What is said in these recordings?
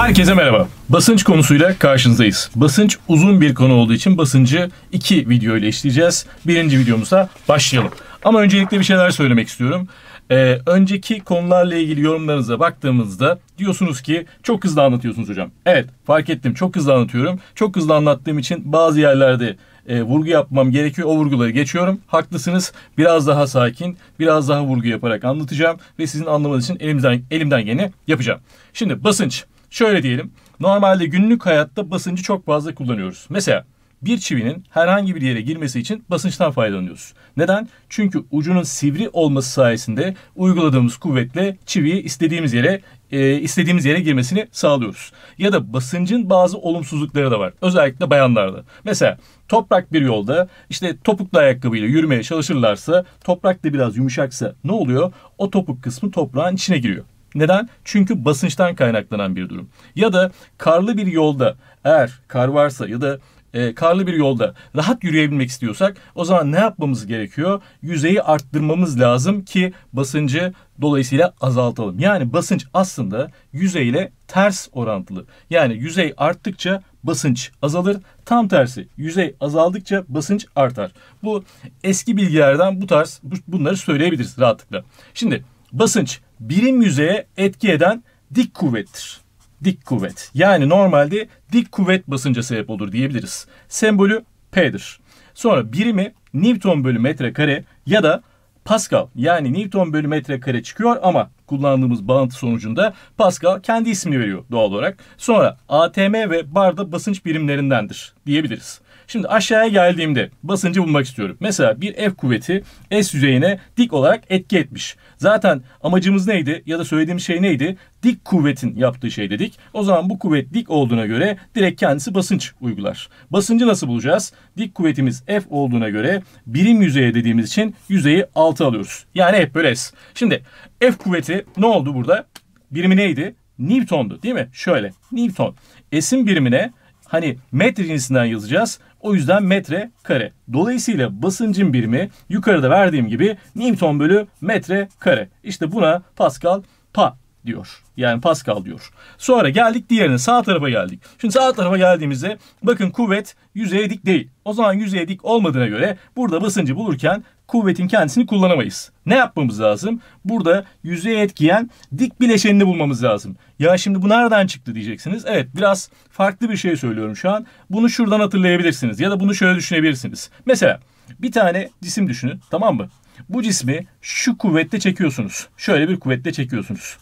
Herkese merhaba. Basınç konusuyla karşınızdayız. Basınç uzun bir konu olduğu için basıncı iki video ile işleyeceğiz. Birinci videomuzda başlayalım. Ama öncelikle bir şeyler söylemek istiyorum. Ee, önceki konularla ilgili yorumlarınıza baktığımızda diyorsunuz ki çok hızlı anlatıyorsunuz hocam. Evet fark ettim çok hızlı anlatıyorum. Çok hızlı anlattığım için bazı yerlerde e, vurgu yapmam gerekiyor. O vurguları geçiyorum. Haklısınız. Biraz daha sakin, biraz daha vurgu yaparak anlatacağım ve sizin anlamanız için elimden elimden geleni yapacağım. Şimdi basınç Şöyle diyelim. Normalde günlük hayatta basıncı çok fazla kullanıyoruz. Mesela bir çivinin herhangi bir yere girmesi için basınçtan faydalanıyoruz. Neden? Çünkü ucunun sivri olması sayesinde uyguladığımız kuvvetle çiviyi istediğimiz yere e, istediğimiz yere girmesini sağlıyoruz. Ya da basıncın bazı olumsuzlukları da var. Özellikle bayanlarda. Mesela toprak bir yolda işte topuklu ayakkabıyla yürümeye çalışırlarsa toprak da biraz yumuşaksa ne oluyor? O topuk kısmı toprağın içine giriyor. Neden? Çünkü basınçtan kaynaklanan bir durum. Ya da karlı bir yolda eğer kar varsa ya da e, karlı bir yolda rahat yürüyebilmek istiyorsak o zaman ne yapmamız gerekiyor? Yüzeyi arttırmamız lazım ki basıncı dolayısıyla azaltalım. Yani basınç aslında yüzeyle ters orantılı. Yani yüzey arttıkça basınç azalır. Tam tersi yüzey azaldıkça basınç artar. Bu eski bilgilerden bu tarz bunları söyleyebiliriz rahatlıkla. Şimdi basınç birim yüzeye etki eden dik kuvvettir. Dik kuvvet. Yani normalde dik kuvvet basınca sebep olur diyebiliriz. Sembolü P'dir. Sonra birimi Newton bölü metre kare ya da Pascal yani Newton bölü metre kare çıkıyor ama kullandığımız bağıntı sonucunda Pascal kendi ismini veriyor doğal olarak. Sonra ATM ve barda basınç birimlerindendir diyebiliriz. Şimdi aşağıya geldiğimde basıncı bulmak istiyorum. Mesela bir F kuvveti S yüzeyine dik olarak etki etmiş. Zaten amacımız neydi ya da söylediğim şey neydi? Dik kuvvetin yaptığı şey dedik. O zaman bu kuvvet dik olduğuna göre direkt kendisi basınç uygular. Basıncı nasıl bulacağız? Dik kuvvetimiz F olduğuna göre birim yüzeye dediğimiz için yüzeyi 6 alıyoruz. Yani F bölü S. Şimdi F kuvveti ne oldu burada? Birimi neydi? Newton'du değil mi? Şöyle Newton. S'in birimine hani metre cinsinden yazacağız. O yüzden metre kare. Dolayısıyla basıncın birimi yukarıda verdiğim gibi Newton bölü metre kare. İşte buna Pascal pa diyor. Yani Pascal diyor. Sonra geldik diğerine sağ tarafa geldik. Şimdi sağ tarafa geldiğimizde bakın kuvvet yüzeye dik değil. O zaman yüzeye dik olmadığına göre burada basıncı bulurken kuvvetin kendisini kullanamayız. Ne yapmamız lazım? Burada yüzeye etkiyen dik bileşenini bulmamız lazım. Ya şimdi bu nereden çıktı diyeceksiniz. Evet biraz farklı bir şey söylüyorum şu an. Bunu şuradan hatırlayabilirsiniz ya da bunu şöyle düşünebilirsiniz. Mesela bir tane cisim düşünün tamam mı? Bu cismi şu kuvvette çekiyorsunuz. Şöyle bir kuvvette çekiyorsunuz.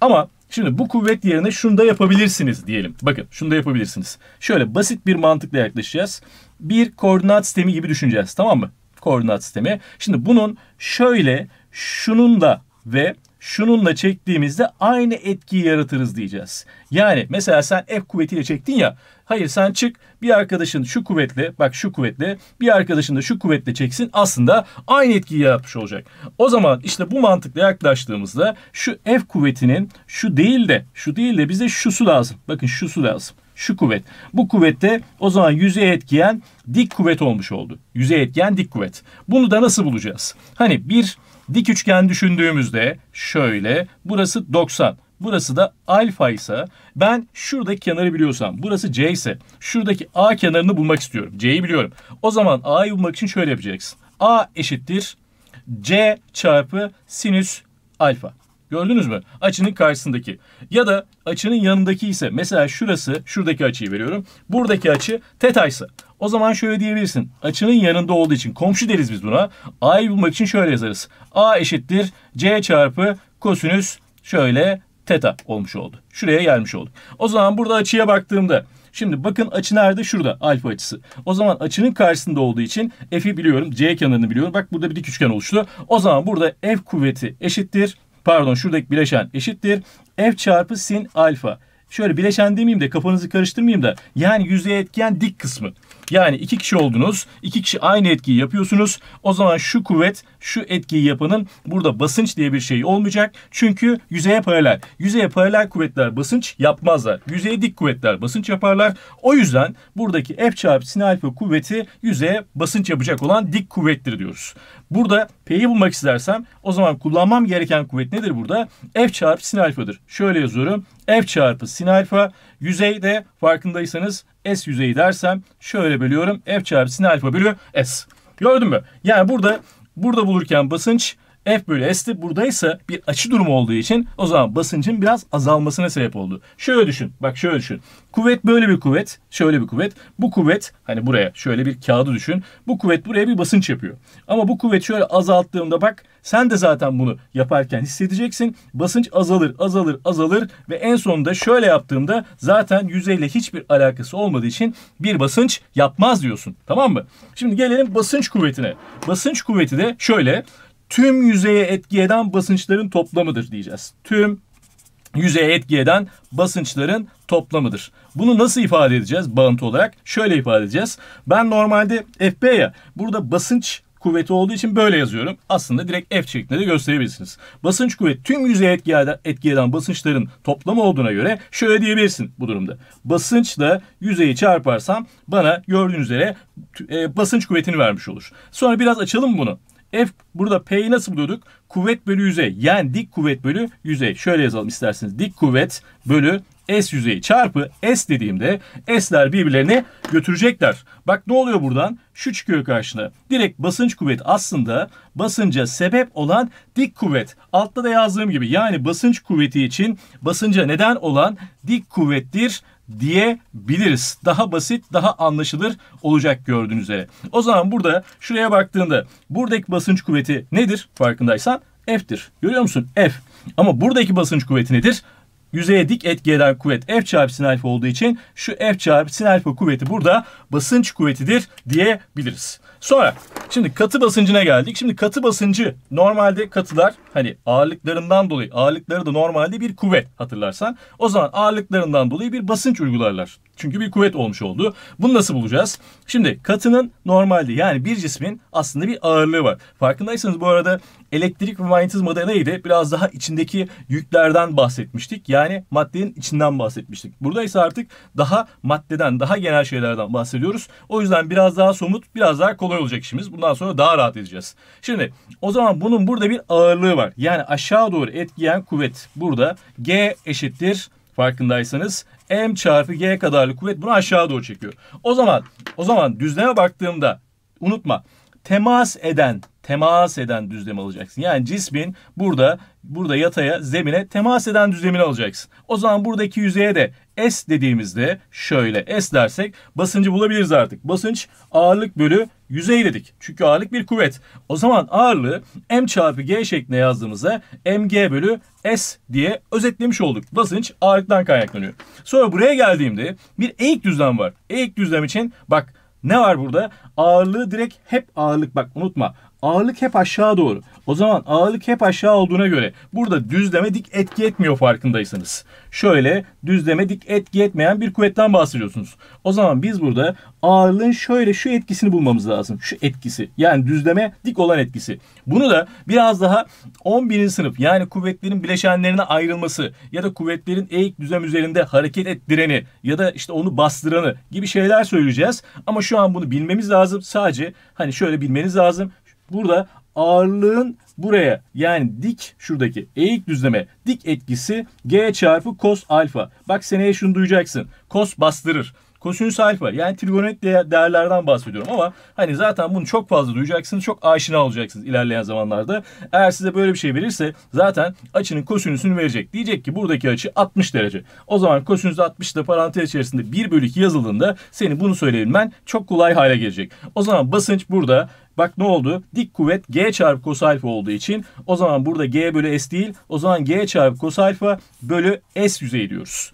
Ama şimdi bu kuvvet yerine şunu da yapabilirsiniz diyelim. Bakın şunu da yapabilirsiniz. Şöyle basit bir mantıkla yaklaşacağız. Bir koordinat sistemi gibi düşüneceğiz tamam mı? koordinat sistemi. Şimdi bunun şöyle şununla ve şununla çektiğimizde aynı etkiyi yaratırız diyeceğiz. Yani mesela sen F kuvvetiyle çektin ya. Hayır sen çık bir arkadaşın şu kuvvetle bak şu kuvvetle bir arkadaşın da şu kuvvetle çeksin aslında aynı etkiyi yaratmış olacak. O zaman işte bu mantıkla yaklaştığımızda şu F kuvvetinin şu değil de şu değil de bize şusu lazım. Bakın şusu lazım şu kuvvet. Bu kuvvette o zaman yüzeye etkiyen dik kuvvet olmuş oldu. Yüzeye etkiyen dik kuvvet. Bunu da nasıl bulacağız? Hani bir dik üçgen düşündüğümüzde şöyle burası 90. Burası da alfa ise ben şuradaki kenarı biliyorsam burası C ise şuradaki A kenarını bulmak istiyorum. C'yi biliyorum. O zaman A'yı bulmak için şöyle yapacaksın. A eşittir C çarpı sinüs alfa. Gördünüz mü? Açının karşısındaki. Ya da açının yanındaki ise mesela şurası şuradaki açıyı veriyorum. Buradaki açı ise. O zaman şöyle diyebilirsin. Açının yanında olduğu için komşu deriz biz buna. A'yı bulmak için şöyle yazarız. A eşittir C çarpı kosinüs şöyle teta olmuş oldu. Şuraya gelmiş oldu. O zaman burada açıya baktığımda Şimdi bakın açı nerede? Şurada alfa açısı. O zaman açının karşısında olduğu için f'i biliyorum. C kenarını biliyorum. Bak burada bir dik üçgen oluştu. O zaman burada f kuvveti eşittir pardon şuradaki bileşen eşittir. F çarpı sin alfa. Şöyle bileşen demeyeyim de kafanızı karıştırmayayım da. Yani yüzeye etken dik kısmı. Yani iki kişi oldunuz. iki kişi aynı etkiyi yapıyorsunuz. O zaman şu kuvvet şu etkiyi yapanın burada basınç diye bir şey olmayacak. Çünkü yüzeye paralel. Yüzeye paralel kuvvetler basınç yapmazlar. Yüzeye dik kuvvetler basınç yaparlar. O yüzden buradaki F çarpı sin alfa kuvveti yüzeye basınç yapacak olan dik kuvvettir diyoruz. Burada P'yi bulmak istersem o zaman kullanmam gereken kuvvet nedir burada? F çarpı sin alfadır. Şöyle yazıyorum. F çarpı sin alfa yüzeyde farkındaysanız S yüzeyi dersem şöyle bölüyorum. F çarpı sin alfa bölü S. Gördün mü? Yani burada burada bulurken basınç F bölü S'ti. Burada ise bir açı durumu olduğu için o zaman basıncın biraz azalmasına sebep oldu. Şöyle düşün. Bak şöyle düşün. Kuvvet böyle bir kuvvet. Şöyle bir kuvvet. Bu kuvvet hani buraya şöyle bir kağıdı düşün. Bu kuvvet buraya bir basınç yapıyor. Ama bu kuvvet şöyle azalttığımda bak sen de zaten bunu yaparken hissedeceksin. Basınç azalır, azalır, azalır ve en sonunda şöyle yaptığımda zaten yüzeyle hiçbir alakası olmadığı için bir basınç yapmaz diyorsun. Tamam mı? Şimdi gelelim basınç kuvvetine. Basınç kuvveti de şöyle tüm yüzeye etki eden basınçların toplamıdır diyeceğiz. Tüm yüzeye etki eden basınçların toplamıdır. Bunu nasıl ifade edeceğiz bağıntı olarak? Şöyle ifade edeceğiz. Ben normalde FB ya burada basınç kuvveti olduğu için böyle yazıyorum. Aslında direkt F şeklinde de gösterebilirsiniz. Basınç kuvvet tüm yüzeye etki eden, etki eden basınçların toplamı olduğuna göre şöyle diyebilirsin bu durumda. Basınçla yüzeyi çarparsam bana gördüğünüz üzere e, basınç kuvvetini vermiş olur. Sonra biraz açalım bunu. F burada P'yi nasıl buluyorduk? Kuvvet bölü yüzey. Yani dik kuvvet bölü yüzey. Şöyle yazalım isterseniz. Dik kuvvet bölü S yüzeyi çarpı S dediğimde S'ler birbirlerini götürecekler. Bak ne oluyor buradan? Şu çıkıyor karşına. Direkt basınç kuvvet aslında basınca sebep olan dik kuvvet. Altta da yazdığım gibi yani basınç kuvveti için basınca neden olan dik kuvvettir diyebiliriz. Daha basit, daha anlaşılır olacak gördüğünüz üzere. O zaman burada şuraya baktığında buradaki basınç kuvveti nedir farkındaysan? F'tir. Görüyor musun? F. Ama buradaki basınç kuvveti nedir? yüzeye dik et eden kuvvet F çarpı sin alfa olduğu için şu F çarpı sin alfa kuvveti burada basınç kuvvetidir diyebiliriz. Sonra şimdi katı basıncına geldik. Şimdi katı basıncı normalde katılar hani ağırlıklarından dolayı ağırlıkları da normalde bir kuvvet hatırlarsan. O zaman ağırlıklarından dolayı bir basınç uygularlar. Çünkü bir kuvvet olmuş oldu. Bunu nasıl bulacağız? Şimdi katının normalde yani bir cismin aslında bir ağırlığı var. Farkındaysanız bu arada elektrik ve manyetizmada neydi? Biraz daha içindeki yüklerden bahsetmiştik. Yani maddenin içinden bahsetmiştik. Burada ise artık daha maddeden, daha genel şeylerden bahsediyoruz. O yüzden biraz daha somut, biraz daha kolay kolay olacak işimiz. Bundan sonra daha rahat edeceğiz. Şimdi o zaman bunun burada bir ağırlığı var. Yani aşağı doğru etkileyen kuvvet burada G eşittir farkındaysanız M çarpı G kadarlı kuvvet bunu aşağı doğru çekiyor. O zaman o zaman düzleme baktığımda unutma temas eden temas eden düzlem alacaksın. Yani cismin burada burada yataya zemine temas eden düzlemini alacaksın. O zaman buradaki yüzeye de S dediğimizde şöyle S dersek basıncı bulabiliriz artık. Basınç ağırlık bölü yüzey dedik. Çünkü ağırlık bir kuvvet. O zaman ağırlığı M çarpı G şeklinde yazdığımızda MG bölü S diye özetlemiş olduk. Basınç ağırlıktan kaynaklanıyor. Sonra buraya geldiğimde bir eğik düzlem var. Eğik düzlem için bak ne var burada? Ağırlığı direkt hep ağırlık bak unutma ağırlık hep aşağı doğru. O zaman ağırlık hep aşağı olduğuna göre burada düzleme dik etki etmiyor farkındaysanız. Şöyle düzleme dik etki etmeyen bir kuvvetten bahsediyorsunuz. O zaman biz burada ağırlığın şöyle şu etkisini bulmamız lazım. Şu etkisi yani düzleme dik olan etkisi. Bunu da biraz daha 11. sınıf yani kuvvetlerin bileşenlerine ayrılması ya da kuvvetlerin eğik düzlem üzerinde hareket ettireni ya da işte onu bastıranı gibi şeyler söyleyeceğiz. Ama şu an bunu bilmemiz lazım. Sadece hani şöyle bilmeniz lazım. Burada ağırlığın buraya yani dik şuradaki eğik düzleme dik etkisi G çarpı cos alfa. Bak seneye şunu duyacaksın. Cos bastırır. Kosinüs alfa yani trigonometrik değerlerden bahsediyorum ama hani zaten bunu çok fazla duyacaksınız. Çok aşina olacaksınız ilerleyen zamanlarda. Eğer size böyle bir şey verirse zaten açının kosinüsünü verecek. Diyecek ki buradaki açı 60 derece. O zaman kosinüs 60 da parantez içerisinde 1 bölü 2 yazıldığında seni bunu söyleyebilmen çok kolay hale gelecek. O zaman basınç burada Bak ne oldu? Dik kuvvet G çarpı kos alfa olduğu için o zaman burada G bölü S değil o zaman G çarpı kos alfa bölü S yüzeyi diyoruz.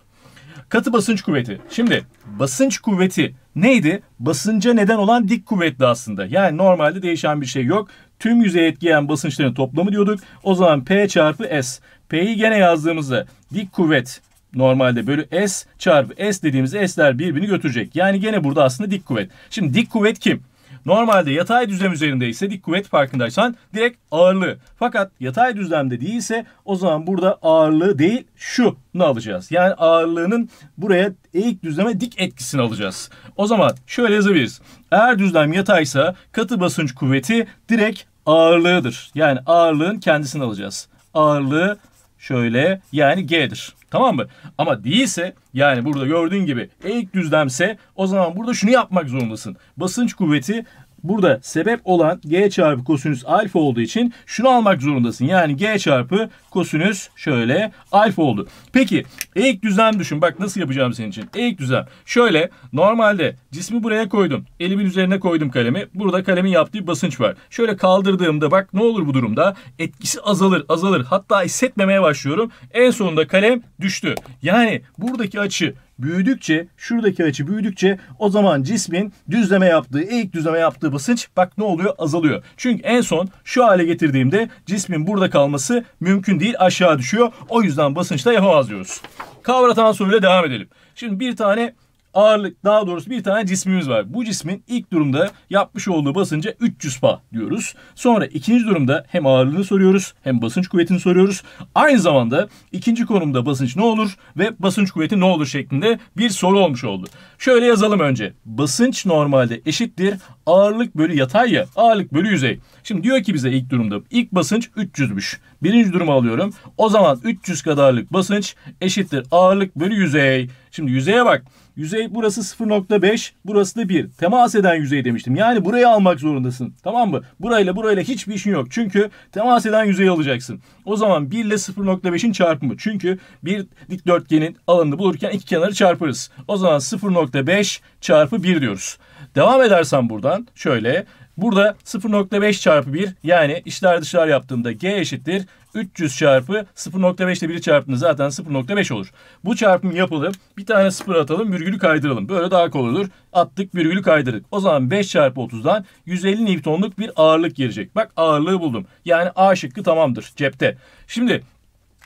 Katı basınç kuvveti. Şimdi basınç kuvveti neydi? Basınca neden olan dik kuvvetli aslında. Yani normalde değişen bir şey yok. Tüm yüzeye etkileyen basınçların toplamı diyorduk. O zaman P çarpı S. P'yi gene yazdığımızda dik kuvvet normalde bölü S çarpı S dediğimiz S'ler birbirini götürecek. Yani gene burada aslında dik kuvvet. Şimdi dik kuvvet kim? Normalde yatay düzlem üzerindeyse dik kuvvet farkındaysan direkt ağırlığı. Fakat yatay düzlemde değilse o zaman burada ağırlığı değil şu ne alacağız. Yani ağırlığının buraya eğik düzleme dik etkisini alacağız. O zaman şöyle yazabiliriz. Eğer düzlem yataysa katı basınç kuvveti direkt ağırlığıdır. Yani ağırlığın kendisini alacağız. Ağırlığı şöyle yani G'dir. Tamam mı? Ama değilse yani burada gördüğün gibi eğik düzlemse o zaman burada şunu yapmak zorundasın. Basınç kuvveti burada sebep olan g çarpı kosinüs alfa olduğu için şunu almak zorundasın. Yani g çarpı kosinüs şöyle alfa oldu. Peki eğik düzlem düşün. Bak nasıl yapacağım senin için. Eğik düzlem. Şöyle normalde cismi buraya koydum. Elimin üzerine koydum kalemi. Burada kalemin yaptığı basınç var. Şöyle kaldırdığımda bak ne olur bu durumda? Etkisi azalır azalır. Hatta hissetmemeye başlıyorum. En sonunda kalem düştü. Yani buradaki açı büyüdükçe şuradaki açı büyüdükçe o zaman cismin düzleme yaptığı eğik düzleme yaptığı basınç bak ne oluyor azalıyor. Çünkü en son şu hale getirdiğimde cismin burada kalması mümkün değil aşağı düşüyor. O yüzden basınçta yapamaz diyoruz. Kavratan soruyla devam edelim. Şimdi bir tane ağırlık daha doğrusu bir tane cismimiz var. Bu cismin ilk durumda yapmış olduğu basınca 300 pa diyoruz. Sonra ikinci durumda hem ağırlığını soruyoruz hem basınç kuvvetini soruyoruz. Aynı zamanda ikinci konumda basınç ne olur ve basınç kuvveti ne olur şeklinde bir soru olmuş oldu. Şöyle yazalım önce. Basınç normalde eşittir ağırlık bölü yatay ya ağırlık bölü yüzey. Şimdi diyor ki bize ilk durumda ilk basınç 300'müş. Birinci durumu alıyorum. O zaman 300 kadarlık basınç eşittir ağırlık bölü yüzey. Şimdi yüzeye bak. Yüzey burası 0.5, burası da 1. Temas eden yüzey demiştim. Yani burayı almak zorundasın. Tamam mı? Burayla burayla hiçbir işin yok. Çünkü temas eden yüzeyi alacaksın. O zaman 1 ile 0.5'in çarpımı. Çünkü bir dikdörtgenin alanını bulurken iki kenarı çarparız. O zaman 0.5 çarpı 1 diyoruz. Devam edersen buradan şöyle. Burada 0.5 çarpı 1 yani işler dışlar yaptığımda g eşittir 300 çarpı 0.5 ile 1'i çarptığınız zaten 0.5 olur. Bu çarpım yapılıp bir tane 0 atalım virgülü kaydıralım. Böyle daha kolay olur. Attık virgülü kaydırdık. O zaman 5 çarpı 30'dan 150 Newton'luk bir ağırlık gelecek. Bak ağırlığı buldum. Yani A şıkkı tamamdır cepte. Şimdi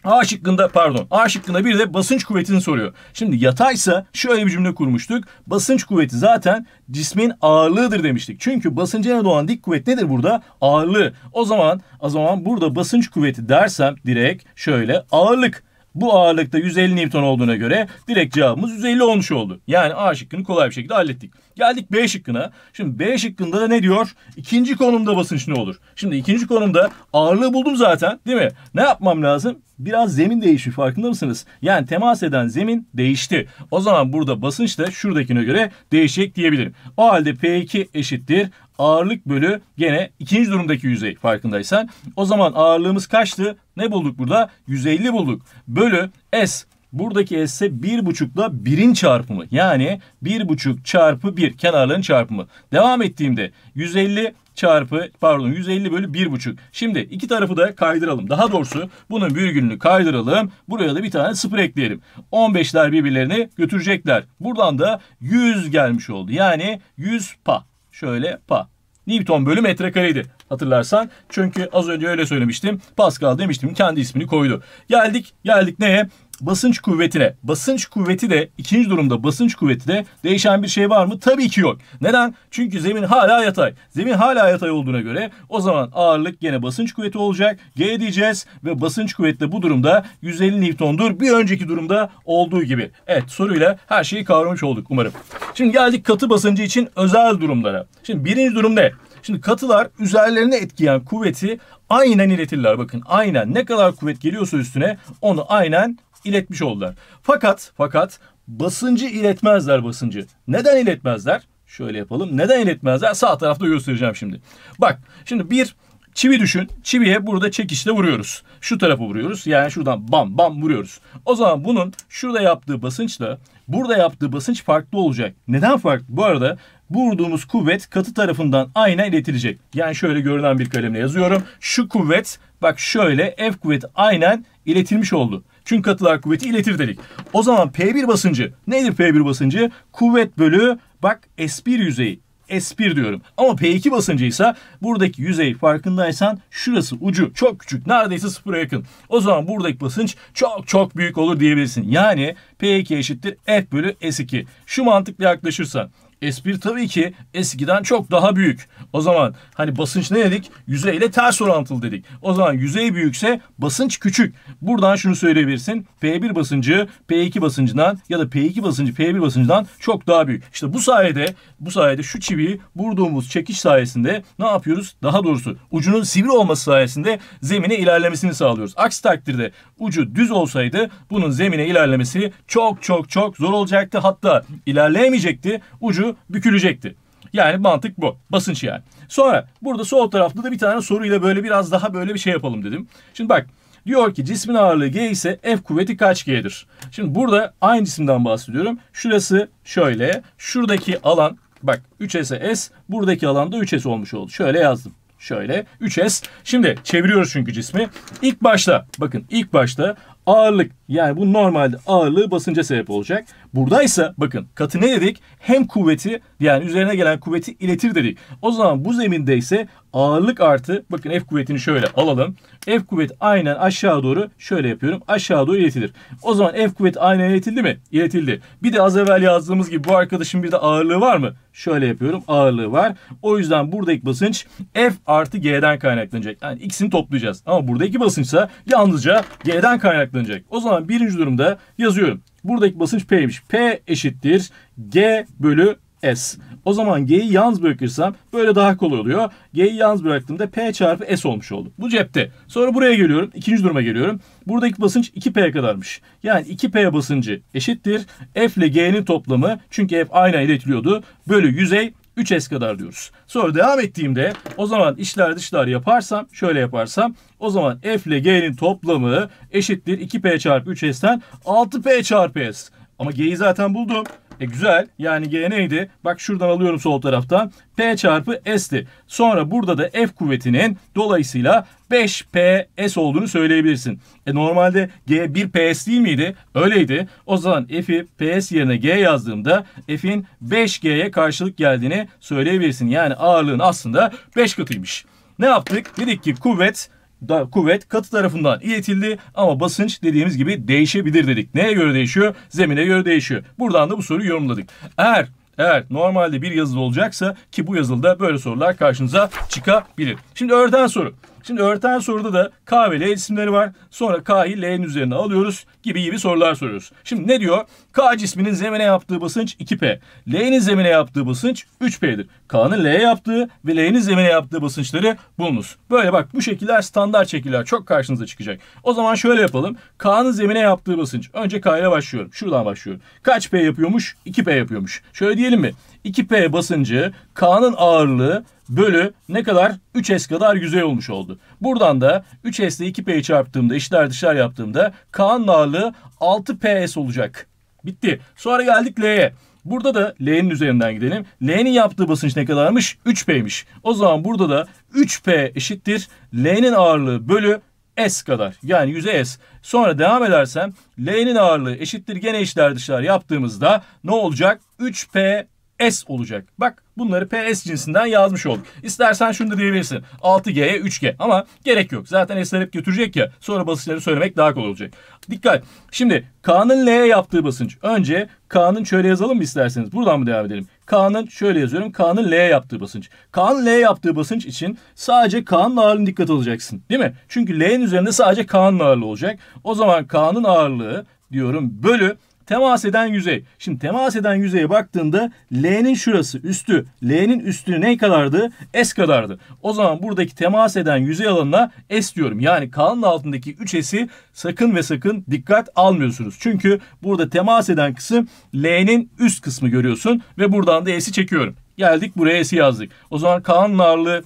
A şıkkında pardon A şıkkında bir de basınç kuvvetini soruyor. Şimdi yataysa şöyle bir cümle kurmuştuk. Basınç kuvveti zaten cismin ağırlığıdır demiştik. Çünkü basıncına doğan dik kuvvet nedir burada? Ağırlığı. O zaman o zaman burada basınç kuvveti dersem direkt şöyle ağırlık. Bu ağırlıkta 150 Newton olduğuna göre direkt cevabımız 150 olmuş oldu. Yani A şıkkını kolay bir şekilde hallettik. Geldik B şıkkına. Şimdi B şıkkında da ne diyor? İkinci konumda basınç ne olur? Şimdi ikinci konumda ağırlığı buldum zaten değil mi? Ne yapmam lazım? Biraz zemin değişti farkında mısınız? Yani temas eden zemin değişti. O zaman burada basınç da şuradakine göre değişecek diyebilirim. O halde P2 eşittir ağırlık bölü gene ikinci durumdaki yüzey farkındaysan. O zaman ağırlığımız kaçtı? Ne bulduk burada? 150 bulduk. Bölü S Buradaki S ise bir buçukla birin çarpımı. Yani bir buçuk çarpı bir kenarların çarpımı. Devam ettiğimde 150 çarpı pardon 150 bölü bir buçuk. Şimdi iki tarafı da kaydıralım. Daha doğrusu bunun virgülünü kaydıralım. Buraya da bir tane sıfır ekleyelim. 15'ler birbirlerini götürecekler. Buradan da 100 gelmiş oldu. Yani 100 pa. Şöyle pa. Newton bölü metrekareydi hatırlarsan. Çünkü az önce öyle söylemiştim. Pascal demiştim kendi ismini koydu. Geldik geldik neye? basınç kuvvetine. Basınç kuvveti de ikinci durumda basınç kuvveti de değişen bir şey var mı? Tabii ki yok. Neden? Çünkü zemin hala yatay. Zemin hala yatay olduğuna göre o zaman ağırlık gene basınç kuvveti olacak. G diyeceğiz ve basınç kuvveti de bu durumda 150 Newton'dur. Bir önceki durumda olduğu gibi. Evet soruyla her şeyi kavramış olduk umarım. Şimdi geldik katı basıncı için özel durumlara. Şimdi birinci durum ne? Şimdi katılar üzerlerine etkileyen kuvveti aynen iletirler. Bakın aynen ne kadar kuvvet geliyorsa üstüne onu aynen iletmiş oldular. Fakat fakat basıncı iletmezler basıncı. Neden iletmezler? Şöyle yapalım. Neden iletmezler? Sağ tarafta göstereceğim şimdi. Bak şimdi bir çivi düşün. Çiviye burada çekişle vuruyoruz. Şu tarafı vuruyoruz. Yani şuradan bam bam vuruyoruz. O zaman bunun şurada yaptığı basınçla burada yaptığı basınç farklı olacak. Neden farklı? Bu arada vurduğumuz kuvvet katı tarafından aynen iletilecek. Yani şöyle görünen bir kalemle yazıyorum. Şu kuvvet bak şöyle F kuvvet aynen iletilmiş oldu. Çünkü katılar kuvveti iletir dedik. O zaman P1 basıncı nedir P1 basıncı? Kuvvet bölü bak S1 yüzeyi. S1 diyorum. Ama P2 basıncıysa buradaki yüzey farkındaysan şurası ucu çok küçük. Neredeyse sıfıra yakın. O zaman buradaki basınç çok çok büyük olur diyebilirsin. Yani P2 eşittir F bölü S2. Şu mantıkla yaklaşırsan S1 tabii ki eskiden çok daha büyük. O zaman hani basınç ne dedik? Yüzeyle ters orantılı dedik. O zaman yüzey büyükse basınç küçük. Buradan şunu söyleyebilirsin. P1 basıncı P2 basıncından ya da P2 basıncı P1 basıncından çok daha büyük. İşte bu sayede bu sayede şu çiviyi vurduğumuz çekiş sayesinde ne yapıyoruz? Daha doğrusu ucunun sivri olması sayesinde zemine ilerlemesini sağlıyoruz. Aksi takdirde ucu düz olsaydı bunun zemine ilerlemesi çok çok çok zor olacaktı. Hatta ilerleyemeyecekti. Ucu bükülecekti. Yani mantık bu. Basınç yani. Sonra burada sol tarafta da bir tane soruyla böyle biraz daha böyle bir şey yapalım dedim. Şimdi bak diyor ki cismin ağırlığı G ise F kuvveti kaç G'dir? Şimdi burada aynı cisimden bahsediyorum. Şurası şöyle. Şuradaki alan bak 3S S buradaki alan da 3S olmuş oldu. Şöyle yazdım. Şöyle 3S. Şimdi çeviriyoruz çünkü cismi. İlk başta bakın ilk başta ağırlık yani bu normalde ağırlığı basınca sebep olacak. Buradaysa bakın katı ne dedik? Hem kuvveti yani üzerine gelen kuvveti iletir dedik. O zaman bu zeminde ise ağırlık artı bakın F kuvvetini şöyle alalım. F kuvvet aynen aşağı doğru şöyle yapıyorum. Aşağı doğru iletilir. O zaman F kuvvet aynen iletildi mi? İletildi. Bir de az evvel yazdığımız gibi bu arkadaşın bir de ağırlığı var mı? Şöyle yapıyorum. Ağırlığı var. O yüzden buradaki basınç F artı G'den kaynaklanacak. Yani ikisini toplayacağız. Ama buradaki basınçsa yalnızca G'den kaynaklanacak. O zaman zaman birinci durumda yazıyorum. Buradaki basınç P'ymiş. P eşittir G bölü S. O zaman G'yi yalnız bırakırsam böyle daha kolay oluyor. G'yi yalnız bıraktığımda P çarpı S olmuş oldu. Bu cepte. Sonra buraya geliyorum. ikinci duruma geliyorum. Buradaki basınç 2P'ye kadarmış. Yani 2P basıncı eşittir. F ile G'nin toplamı çünkü F aynı aynen iletiliyordu. Bölü yüzey 3S kadar diyoruz. Sonra devam ettiğimde o zaman içler dışlar yaparsam şöyle yaparsam o zaman F ile G'nin toplamı eşittir 2P çarpı 3S'ten 6P çarpı S. Ama G'yi zaten buldum. E güzel. Yani G neydi? Bak şuradan alıyorum sol taraftan. P çarpı S'ti. Sonra burada da F kuvvetinin dolayısıyla 5PS olduğunu söyleyebilirsin. E normalde G 1PS değil miydi? Öyleydi. O zaman F'i PS yerine G yazdığımda F'in 5G'ye karşılık geldiğini söyleyebilirsin. Yani ağırlığın aslında 5 katıymış. Ne yaptık? Dedik ki kuvvet da kuvvet katı tarafından iletildi ama basınç dediğimiz gibi değişebilir dedik. Neye göre değişiyor? Zemine göre değişiyor. Buradan da bu soruyu yorumladık. Eğer eğer normalde bir yazılı olacaksa ki bu yazılıda böyle sorular karşınıza çıkabilir. Şimdi öğreten soru. Şimdi öğreten soruda da K ve L isimleri var. Sonra K'yi L'nin üzerine alıyoruz gibi gibi sorular soruyoruz. Şimdi ne diyor? K cisminin zemine yaptığı basınç 2P. L'nin zemine yaptığı basınç 3P'dir. K'nın L'ye yaptığı ve L'nin zemine yaptığı basınçları bulunuz. Böyle bak bu şekiller standart şekiller çok karşınıza çıkacak. O zaman şöyle yapalım. K'nın zemine yaptığı basınç. Önce K ile başlıyorum. Şuradan başlıyorum. Kaç P yapıyormuş? 2P yapıyormuş. Şöyle diyelim mi? 2P basıncı K'nın ağırlığı bölü ne kadar? 3S kadar yüzey olmuş oldu. Buradan da 3S ile 2P'yi çarptığımda işler dışlar yaptığımda K'nın ağırlığı 6PS olacak. Bitti. Sonra geldik L'ye. Burada da L'nin üzerinden gidelim. L'nin yaptığı basınç ne kadarmış? 3P'ymiş. O zaman burada da 3P eşittir. L'nin ağırlığı bölü S kadar. Yani yüze S. Sonra devam edersem L'nin ağırlığı eşittir. Gene işler dışlar yaptığımızda ne olacak? 3P S olacak. Bak Bunları PS cinsinden yazmış olduk. İstersen şunu da diyebilirsin. 6G'ye 3G ama gerek yok. Zaten S'ler hep götürecek ya. Sonra basınçları söylemek daha kolay olacak. Dikkat. Şimdi K'nın L'ye yaptığı basınç. Önce K'nın şöyle yazalım mı isterseniz? Buradan mı devam edelim? K'nın şöyle yazıyorum. K'nın L'ye yaptığı basınç. K'nın L'ye yaptığı basınç için sadece K'nın ağırlığını dikkat alacaksın. Değil mi? Çünkü L'nin üzerinde sadece K'nın ağırlığı olacak. O zaman K'nın ağırlığı diyorum bölü temas eden yüzey. Şimdi temas eden yüzeye baktığında L'nin şurası üstü. L'nin üstü ne kadardı? S kadardı. O zaman buradaki temas eden yüzey alanına S diyorum. Yani kanun altındaki 3S'i sakın ve sakın dikkat almıyorsunuz. Çünkü burada temas eden kısım L'nin üst kısmı görüyorsun ve buradan da S'i çekiyorum. Geldik buraya S'i yazdık. O zaman kanun ağırlığı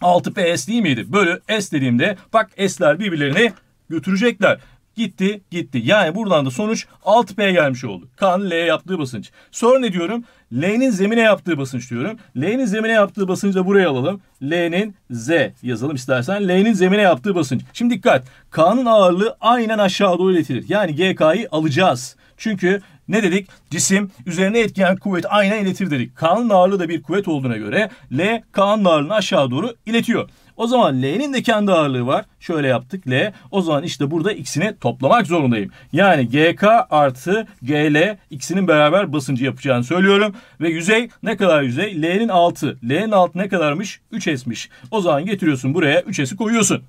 6 PS değil miydi? Bölü S dediğimde bak S'ler birbirlerini götürecekler. Gitti gitti. Yani buradan da sonuç 6P gelmiş oldu. K'nın L'ye yaptığı basınç. Sonra ne diyorum? L'nin zemine yaptığı basınç diyorum. L'nin zemine yaptığı basıncı da buraya alalım. L'nin Z yazalım istersen. L'nin zemine yaptığı basınç. Şimdi dikkat. K'nın ağırlığı aynen aşağı doğru iletilir. Yani GK'yı alacağız. Çünkü ne dedik? Cisim üzerine etkileyen kuvvet aynen iletir dedik. K'nın ağırlığı da bir kuvvet olduğuna göre L K'nın ağırlığını aşağı doğru iletiyor. O zaman L'nin de kendi ağırlığı var. Şöyle yaptık L. O zaman işte burada x'ini toplamak zorundayım. Yani GK artı GL x'inin beraber basıncı yapacağını söylüyorum. Ve yüzey ne kadar yüzey? L'nin altı. L'nin altı ne kadarmış? 3S'miş. O zaman getiriyorsun buraya 3S'i koyuyorsun.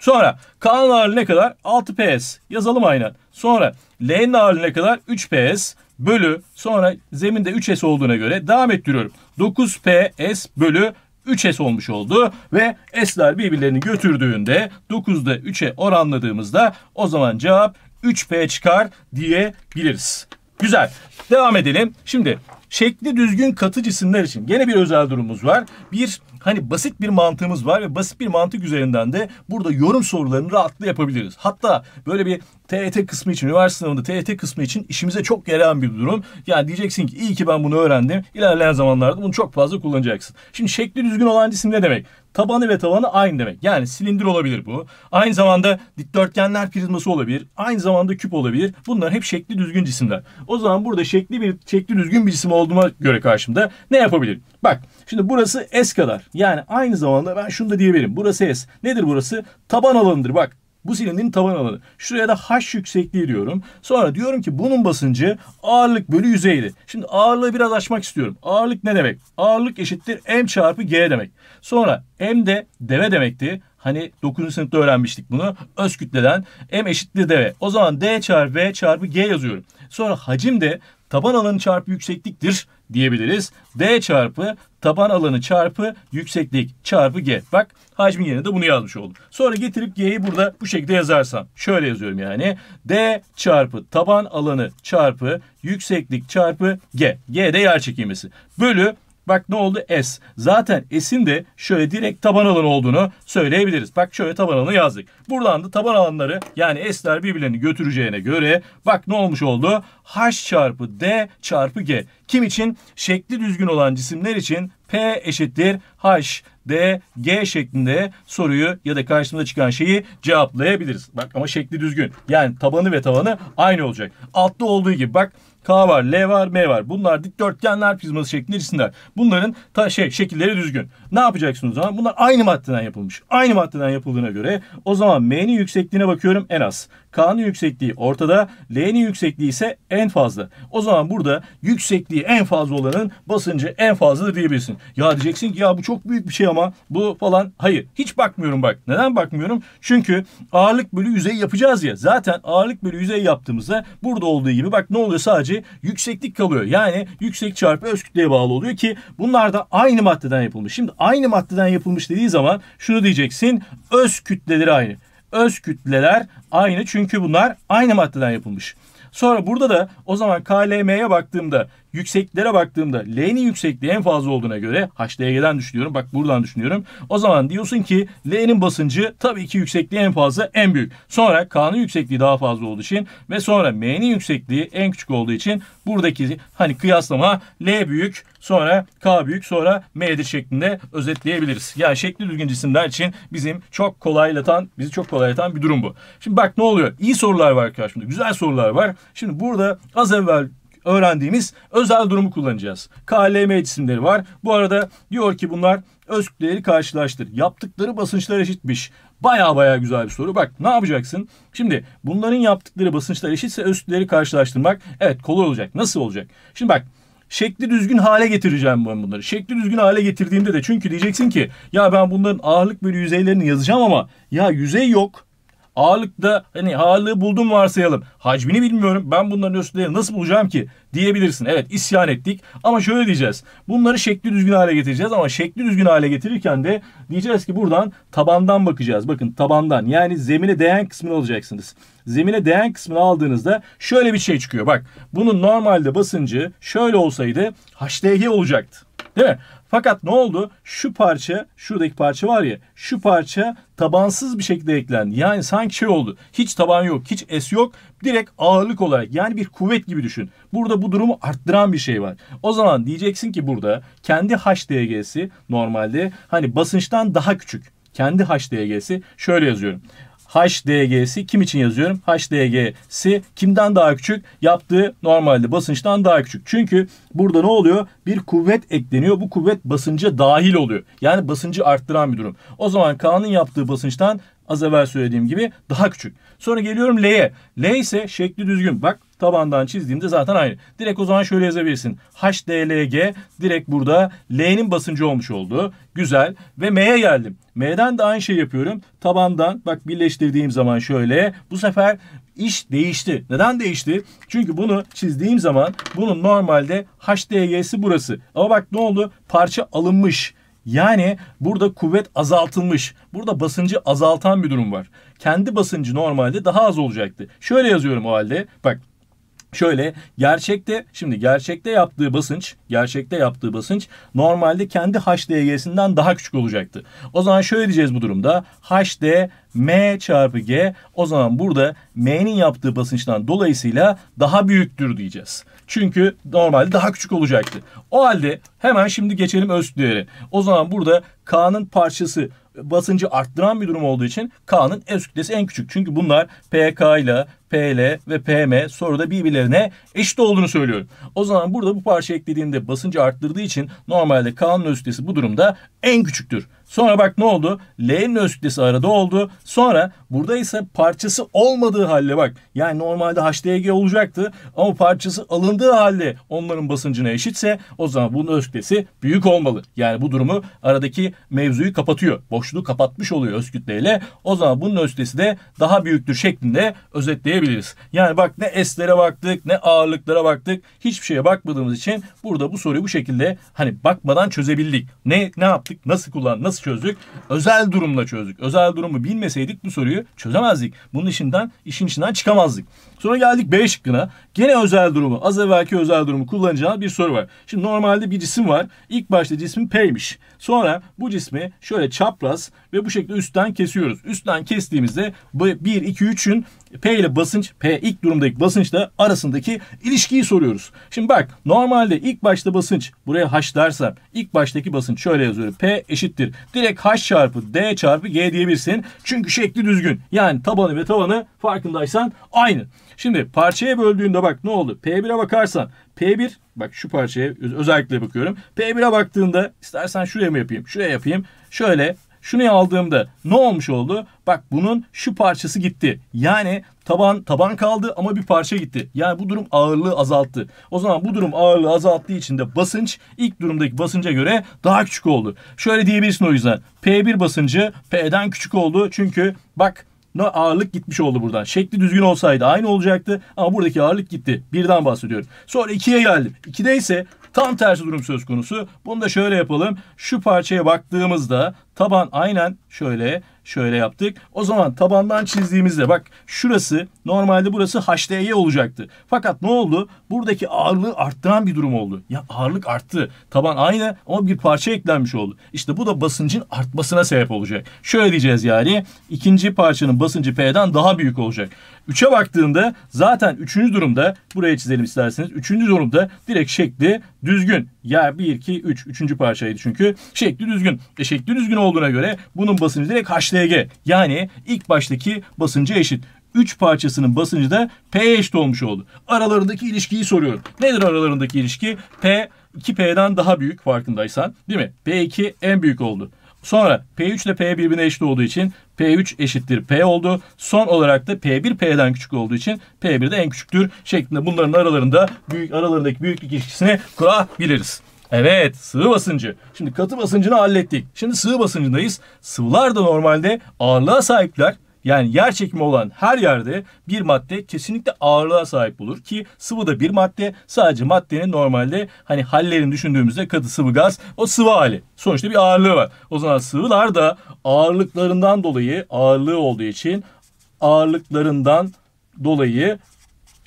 Sonra K'nın ağırlığı ne kadar? 6PS. Yazalım aynen. Sonra L'nin ağırlığı ne kadar? 3PS bölü sonra zeminde 3S olduğuna göre devam ettiriyorum. 9PS bölü 3S olmuş oldu ve S'ler birbirlerini götürdüğünde 9'da 3'e oranladığımızda o zaman cevap 3P çıkar diyebiliriz. Güzel. Devam edelim. Şimdi şekli düzgün katı cisimler için gene bir özel durumumuz var. Bir Hani basit bir mantığımız var ve basit bir mantık üzerinden de burada yorum sorularını rahatlıkla yapabiliriz. Hatta böyle bir TET e kısmı için, üniversite sınavında TET e kısmı için işimize çok yarayan bir durum. Yani diyeceksin ki iyi ki ben bunu öğrendim. İlerleyen zamanlarda bunu çok fazla kullanacaksın. Şimdi şekli düzgün olan cisim ne demek? Tabanı ve tavanı aynı demek. Yani silindir olabilir bu. Aynı zamanda dikdörtgenler prizması olabilir. Aynı zamanda küp olabilir. Bunlar hep şekli düzgün cisimler. O zaman burada şekli bir şekli düzgün bir cisim olduğuma göre karşımda ne yapabilirim? Bak şimdi burası S kadar. Yani aynı zamanda ben şunu da diyebilirim. Burası S. Nedir burası? Taban alanıdır. Bak bu silindirin taban alanı. Şuraya da H yüksekliği diyorum. Sonra diyorum ki bunun basıncı ağırlık bölü yüzeydi. Şimdi ağırlığı biraz açmak istiyorum. Ağırlık ne demek? Ağırlık eşittir M çarpı G demek. Sonra M de deve demekti. Hani 9. sınıfta öğrenmiştik bunu. Öz kütleden M eşittir deve. O zaman D çarpı V çarpı G yazıyorum. Sonra hacim de taban alanı çarpı yüksekliktir diyebiliriz. D çarpı taban alanı çarpı yükseklik çarpı G. Bak hacmin yerine de bunu yazmış oldum. Sonra getirip G'yi burada bu şekilde yazarsam. Şöyle yazıyorum yani. D çarpı taban alanı çarpı yükseklik çarpı G. G de yer çekimesi. Bölü Bak ne oldu? S. Zaten S'in de şöyle direkt taban alanı olduğunu söyleyebiliriz. Bak şöyle taban alanı yazdık. Buradan da taban alanları yani S'ler birbirlerini götüreceğine göre bak ne olmuş oldu? H çarpı D çarpı G. Kim için? Şekli düzgün olan cisimler için P eşittir H D G şeklinde soruyu ya da karşımıza çıkan şeyi cevaplayabiliriz. Bak ama şekli düzgün. Yani tabanı ve tavanı aynı olacak. Altta olduğu gibi bak K var, L var, M var. Bunlar dikdörtgenler prizması şeklinde cisimler. Bunların ta şey şekilleri düzgün. Ne yapacaksınız o zaman? Bunlar aynı maddeden yapılmış. Aynı maddeden yapıldığına göre o zaman M'nin yüksekliğine bakıyorum en az. K'nın yüksekliği ortada, L'nin yüksekliği ise en fazla. O zaman burada yüksekliği en fazla olanın basıncı en fazladır diyebilirsin. Ya diyeceksin ki ya bu çok büyük bir şey ama bu falan. Hayır hiç bakmıyorum bak. Neden bakmıyorum? Çünkü ağırlık bölü yüzey yapacağız ya. Zaten ağırlık bölü yüzey yaptığımızda burada olduğu gibi bak ne oluyor sadece yükseklik kalıyor. Yani yüksek çarpı öz kütleye bağlı oluyor ki bunlar da aynı maddeden yapılmış. Şimdi aynı maddeden yapılmış dediği zaman şunu diyeceksin öz kütleleri aynı öz kütleler aynı çünkü bunlar aynı maddeden yapılmış. Sonra burada da o zaman KLM'ye baktığımda yüksekliklere baktığımda L'nin yüksekliği en fazla olduğuna göre HDG'den düşünüyorum. Bak buradan düşünüyorum. O zaman diyorsun ki L'nin basıncı tabii ki yüksekliği en fazla en büyük. Sonra K'nın yüksekliği daha fazla olduğu için ve sonra M'nin yüksekliği en küçük olduğu için buradaki hani kıyaslama L büyük sonra K büyük sonra M'dir şeklinde özetleyebiliriz. Yani şekli düzgün cisimler için bizim çok kolaylatan, bizi çok kolaylatan bir durum bu. Şimdi bak ne oluyor? İyi sorular var karşımda. Güzel sorular var. Şimdi burada az evvel öğrendiğimiz özel durumu kullanacağız. KLM isimleri var. Bu arada diyor ki bunlar öz kütleleri karşılaştır. Yaptıkları basınçlar eşitmiş. Baya baya güzel bir soru. Bak ne yapacaksın? Şimdi bunların yaptıkları basınçlar eşitse öz kütleleri karşılaştırmak evet kolay olacak. Nasıl olacak? Şimdi bak şekli düzgün hale getireceğim ben bunları. Şekli düzgün hale getirdiğimde de çünkü diyeceksin ki ya ben bunların ağırlık bölü yüzeylerini yazacağım ama ya yüzey yok. Ağırlıkta hani ağırlığı buldum varsayalım. Hacmini bilmiyorum. Ben bunların ölçülerini nasıl bulacağım ki? Diyebilirsin. Evet isyan ettik. Ama şöyle diyeceğiz. Bunları şekli düzgün hale getireceğiz. Ama şekli düzgün hale getirirken de diyeceğiz ki buradan tabandan bakacağız. Bakın tabandan. Yani zemine değen kısmını alacaksınız. Zemine değen kısmını aldığınızda şöyle bir şey çıkıyor. Bak bunun normalde basıncı şöyle olsaydı HDG olacaktı. Değil mi? Fakat ne oldu? Şu parça, şuradaki parça var ya, şu parça tabansız bir şekilde eklendi. Yani sanki şey oldu. Hiç taban yok, hiç es yok. Direkt ağırlık olarak yani bir kuvvet gibi düşün. Burada bu durumu arttıran bir şey var. O zaman diyeceksin ki burada kendi HDG'si normalde hani basınçtan daha küçük. Kendi HDG'si şöyle yazıyorum. HDG'si kim için yazıyorum? HDG'si kimden daha küçük? Yaptığı normalde basınçtan daha küçük. Çünkü burada ne oluyor? Bir kuvvet ekleniyor. Bu kuvvet basınca dahil oluyor. Yani basıncı arttıran bir durum. O zaman K'nın yaptığı basınçtan az evvel söylediğim gibi daha küçük. Sonra geliyorum L'ye. L ise şekli düzgün. Bak tabandan çizdiğimde zaten aynı. Direkt o zaman şöyle yazabilirsin. HDLG direkt burada L'nin basıncı olmuş oldu. Güzel. Ve M'ye geldim. M'den de aynı şey yapıyorum. Tabandan bak birleştirdiğim zaman şöyle. Bu sefer iş değişti. Neden değişti? Çünkü bunu çizdiğim zaman bunun normalde HDG'si burası. Ama bak ne oldu? Parça alınmış. Yani burada kuvvet azaltılmış. Burada basıncı azaltan bir durum var. Kendi basıncı normalde daha az olacaktı. Şöyle yazıyorum o halde. Bak Şöyle gerçekte şimdi gerçekte yaptığı basınç gerçekte yaptığı basınç normalde kendi HDG'sinden daha küçük olacaktı. O zaman şöyle diyeceğiz bu durumda HD M çarpı G o zaman burada M'nin yaptığı basınçtan dolayısıyla daha büyüktür diyeceğiz. Çünkü normalde daha küçük olacaktı. O halde hemen şimdi geçelim öz değeri. O zaman burada K'nın parçası basıncı arttıran bir durum olduğu için K'nın öz kütlesi en küçük. Çünkü bunlar PK ile PL ve PM soruda birbirlerine eşit olduğunu söylüyorum. O zaman burada bu parça eklediğinde basıncı arttırdığı için normalde K'nın öz bu durumda en küçüktür. Sonra bak ne oldu? L'nin öz arada oldu. Sonra burada ise parçası olmadığı halde bak. Yani normalde HDG olacaktı ama parçası alındığı halde onların basıncına eşitse o zaman bunun öz büyük olmalı. Yani bu durumu aradaki mevzuyu kapatıyor. Boşluğu kapatmış oluyor öz O zaman bunun öz de daha büyüktür şeklinde özetleyebiliriz görebiliriz. Yani bak ne eslere baktık ne ağırlıklara baktık. Hiçbir şeye bakmadığımız için burada bu soruyu bu şekilde hani bakmadan çözebildik. Ne ne yaptık? Nasıl kullan? Nasıl çözdük? Özel durumla çözdük. Özel durumu bilmeseydik bu soruyu çözemezdik. Bunun işinden işin içinden çıkamazdık. Sonra geldik B şıkkına. Gene özel durumu, az evvelki özel durumu kullanacağı bir soru var. Şimdi normalde bir cisim var. İlk başta cismin P'ymiş. Sonra bu cismi şöyle çapraz ve bu şekilde üstten kesiyoruz. Üstten kestiğimizde 1, 2, 3'ün P ile basınç, P ilk durumdaki basınçla arasındaki ilişkiyi soruyoruz. Şimdi bak normalde ilk başta basınç buraya H dersem ilk baştaki basınç şöyle yazıyorum. P eşittir. Direkt H çarpı D çarpı G diyebilirsin. Çünkü şekli düzgün. Yani tabanı ve tavanı farkındaysan aynı. Şimdi parçaya böldüğünde bak ne oldu? P1'e bakarsan P1 bak şu parçaya özellikle bakıyorum. P1'e baktığında istersen şuraya mı yapayım? Şuraya yapayım. Şöyle şunu aldığımda ne olmuş oldu? Bak bunun şu parçası gitti. Yani taban taban kaldı ama bir parça gitti. Yani bu durum ağırlığı azalttı. O zaman bu durum ağırlığı azalttığı için de basınç ilk durumdaki basınca göre daha küçük oldu. Şöyle diyebilirsin o yüzden. P1 basıncı P'den küçük oldu. Çünkü bak ağırlık gitmiş oldu buradan. Şekli düzgün olsaydı aynı olacaktı ama buradaki ağırlık gitti. Birden bahsediyorum. Sonra ikiye geldim. İkide ise tam tersi durum söz konusu. Bunu da şöyle yapalım. Şu parçaya baktığımızda taban aynen şöyle Şöyle yaptık. O zaman tabandan çizdiğimizde bak şurası normalde burası HDY e olacaktı. Fakat ne oldu? Buradaki ağırlığı arttıran bir durum oldu. Ya ağırlık arttı. Taban aynı ama bir parça eklenmiş oldu. İşte bu da basıncın artmasına sebep olacak. Şöyle diyeceğiz yani ikinci parçanın basıncı P'den daha büyük olacak. 3'e baktığında zaten 3. durumda buraya çizelim isterseniz. 3. durumda direkt şekli düzgün. Ya 1, 2, 3. 3. parçaydı çünkü. Şekli düzgün. E şekli düzgün olduğuna göre bunun basıncı direkt H HLG yani ilk baştaki basıncı eşit. 3 parçasının basıncı da P eşit olmuş oldu. Aralarındaki ilişkiyi soruyorum. Nedir aralarındaki ilişki? P 2P'den daha büyük farkındaysan değil mi? P2 en büyük oldu. Sonra P3 ile P birbirine eşit olduğu için P3 eşittir P oldu. Son olarak da P1 P'den küçük olduğu için P1 de en küçüktür şeklinde bunların aralarında büyük aralarındaki büyüklük ilişkisini kurabiliriz. Evet sıvı basıncı. Şimdi katı basıncını hallettik. Şimdi sıvı basıncındayız. Sıvılar da normalde ağırlığa sahipler. Yani yer çekimi olan her yerde bir madde kesinlikle ağırlığa sahip olur ki sıvı da bir madde sadece maddenin normalde hani hallerini düşündüğümüzde katı sıvı gaz o sıvı hali. Sonuçta bir ağırlığı var. O zaman sıvılar da ağırlıklarından dolayı ağırlığı olduğu için ağırlıklarından dolayı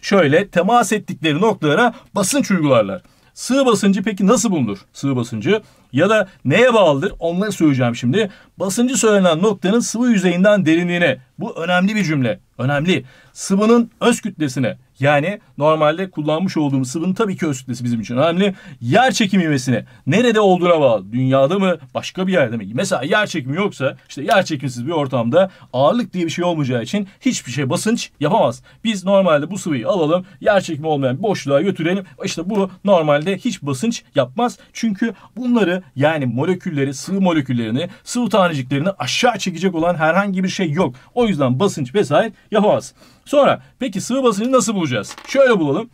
şöyle temas ettikleri noktalara basınç uygularlar. Sığ basıncı peki nasıl bulunur? Sığ basıncı ya da neye bağlıdır? Onları söyleyeceğim şimdi. Basıncı söylenen noktanın sıvı yüzeyinden derinliğine. Bu önemli bir cümle. Önemli. Sıvının öz kütlesine yani normalde kullanmış olduğumuz sıvının tabii ki öz bizim için önemli. Yer çekim ivmesine nerede olduğuna bağlı. Dünyada mı başka bir yerde mi? Mesela yer çekimi yoksa işte yer çekimsiz bir ortamda ağırlık diye bir şey olmayacağı için hiçbir şey basınç yapamaz. Biz normalde bu sıvıyı alalım yer çekimi olmayan boşluğa götürelim. İşte bu normalde hiç basınç yapmaz. Çünkü bunları yani molekülleri sıvı moleküllerini sıvı taneciklerini aşağı çekecek olan herhangi bir şey yok. O yüzden basınç vesaire yapamaz. Sonra peki sıvı basıncı nasıl bulacağız? Şöyle bulalım.